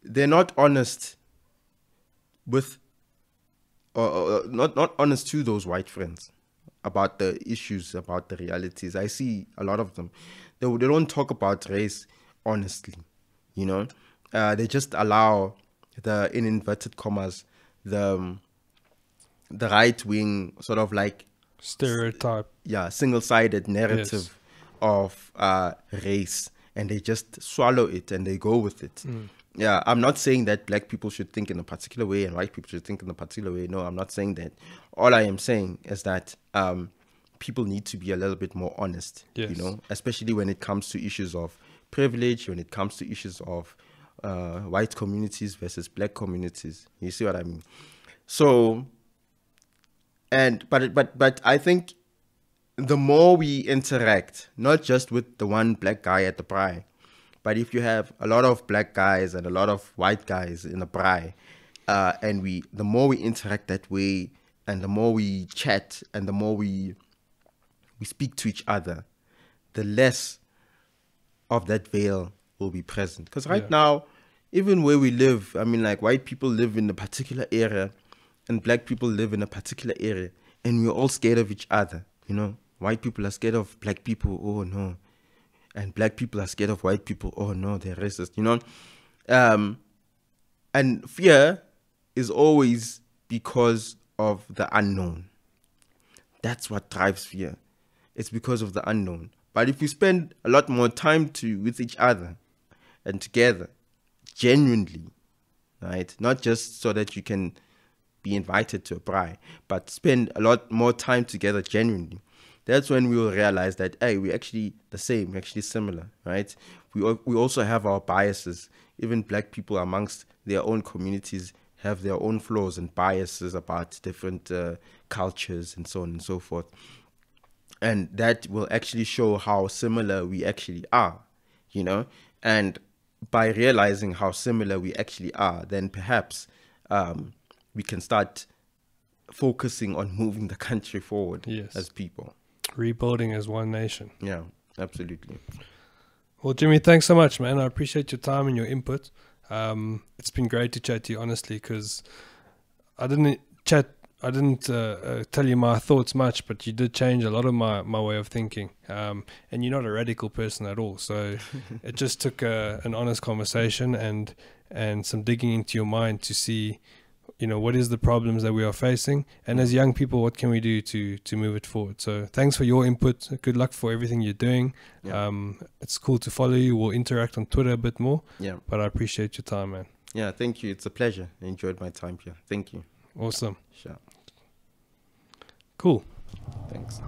they're not honest with or uh, uh, not not honest to those white friends about the issues, about the realities. I see a lot of them. They, they don't talk about race honestly, you know. Uh, they just allow the, in inverted commas, the, um, the right wing sort of like stereotype. Yeah, single sided narrative yes. of uh, race. And they just swallow it and they go with it. Mm yeah, I'm not saying that black people should think in a particular way and white people should think in a particular way. No, I'm not saying that. All I am saying is that um, people need to be a little bit more honest, yes. you know, especially when it comes to issues of privilege, when it comes to issues of uh, white communities versus black communities. You see what I mean? So, and but but but I think the more we interact, not just with the one black guy at the pie but if you have a lot of black guys and a lot of white guys in a braai, uh, and we the more we interact that way, and the more we chat, and the more we we speak to each other, the less of that veil will be present. Because right yeah. now, even where we live, I mean, like white people live in a particular area, and black people live in a particular area, and we're all scared of each other. You know, white people are scared of black people. Oh no, and black people are scared of white people. Oh no, they're racist, you know. Um, and fear is always because of the unknown. That's what drives fear. It's because of the unknown. But if we spend a lot more time to with each other and together, genuinely, right? Not just so that you can be invited to a braai, but spend a lot more time together genuinely that's when we will realize that hey we're actually the same we're actually similar right we, we also have our biases even black people amongst their own communities have their own flaws and biases about different uh, cultures and so on and so forth and that will actually show how similar we actually are you know and by realizing how similar we actually are then perhaps um, we can start focusing on moving the country forward yes. as people Rebuilding as one nation. Yeah, absolutely. Well, Jimmy, thanks so much, man. I appreciate your time and your input. Um, it's been great to chat to you, honestly, because I didn't chat, I didn't uh, uh, tell you my thoughts much, but you did change a lot of my, my way of thinking. Um, and you're not a radical person at all, so it just took a, uh, an honest conversation and and some digging into your mind to see you know what is the problems that we are facing and as young people what can we do to to move it forward so thanks for your input good luck for everything you're doing yeah. um, it's cool to follow you we'll interact on twitter a bit more yeah but i appreciate your time man yeah thank you it's a pleasure i enjoyed my time here thank you awesome sure cool thanks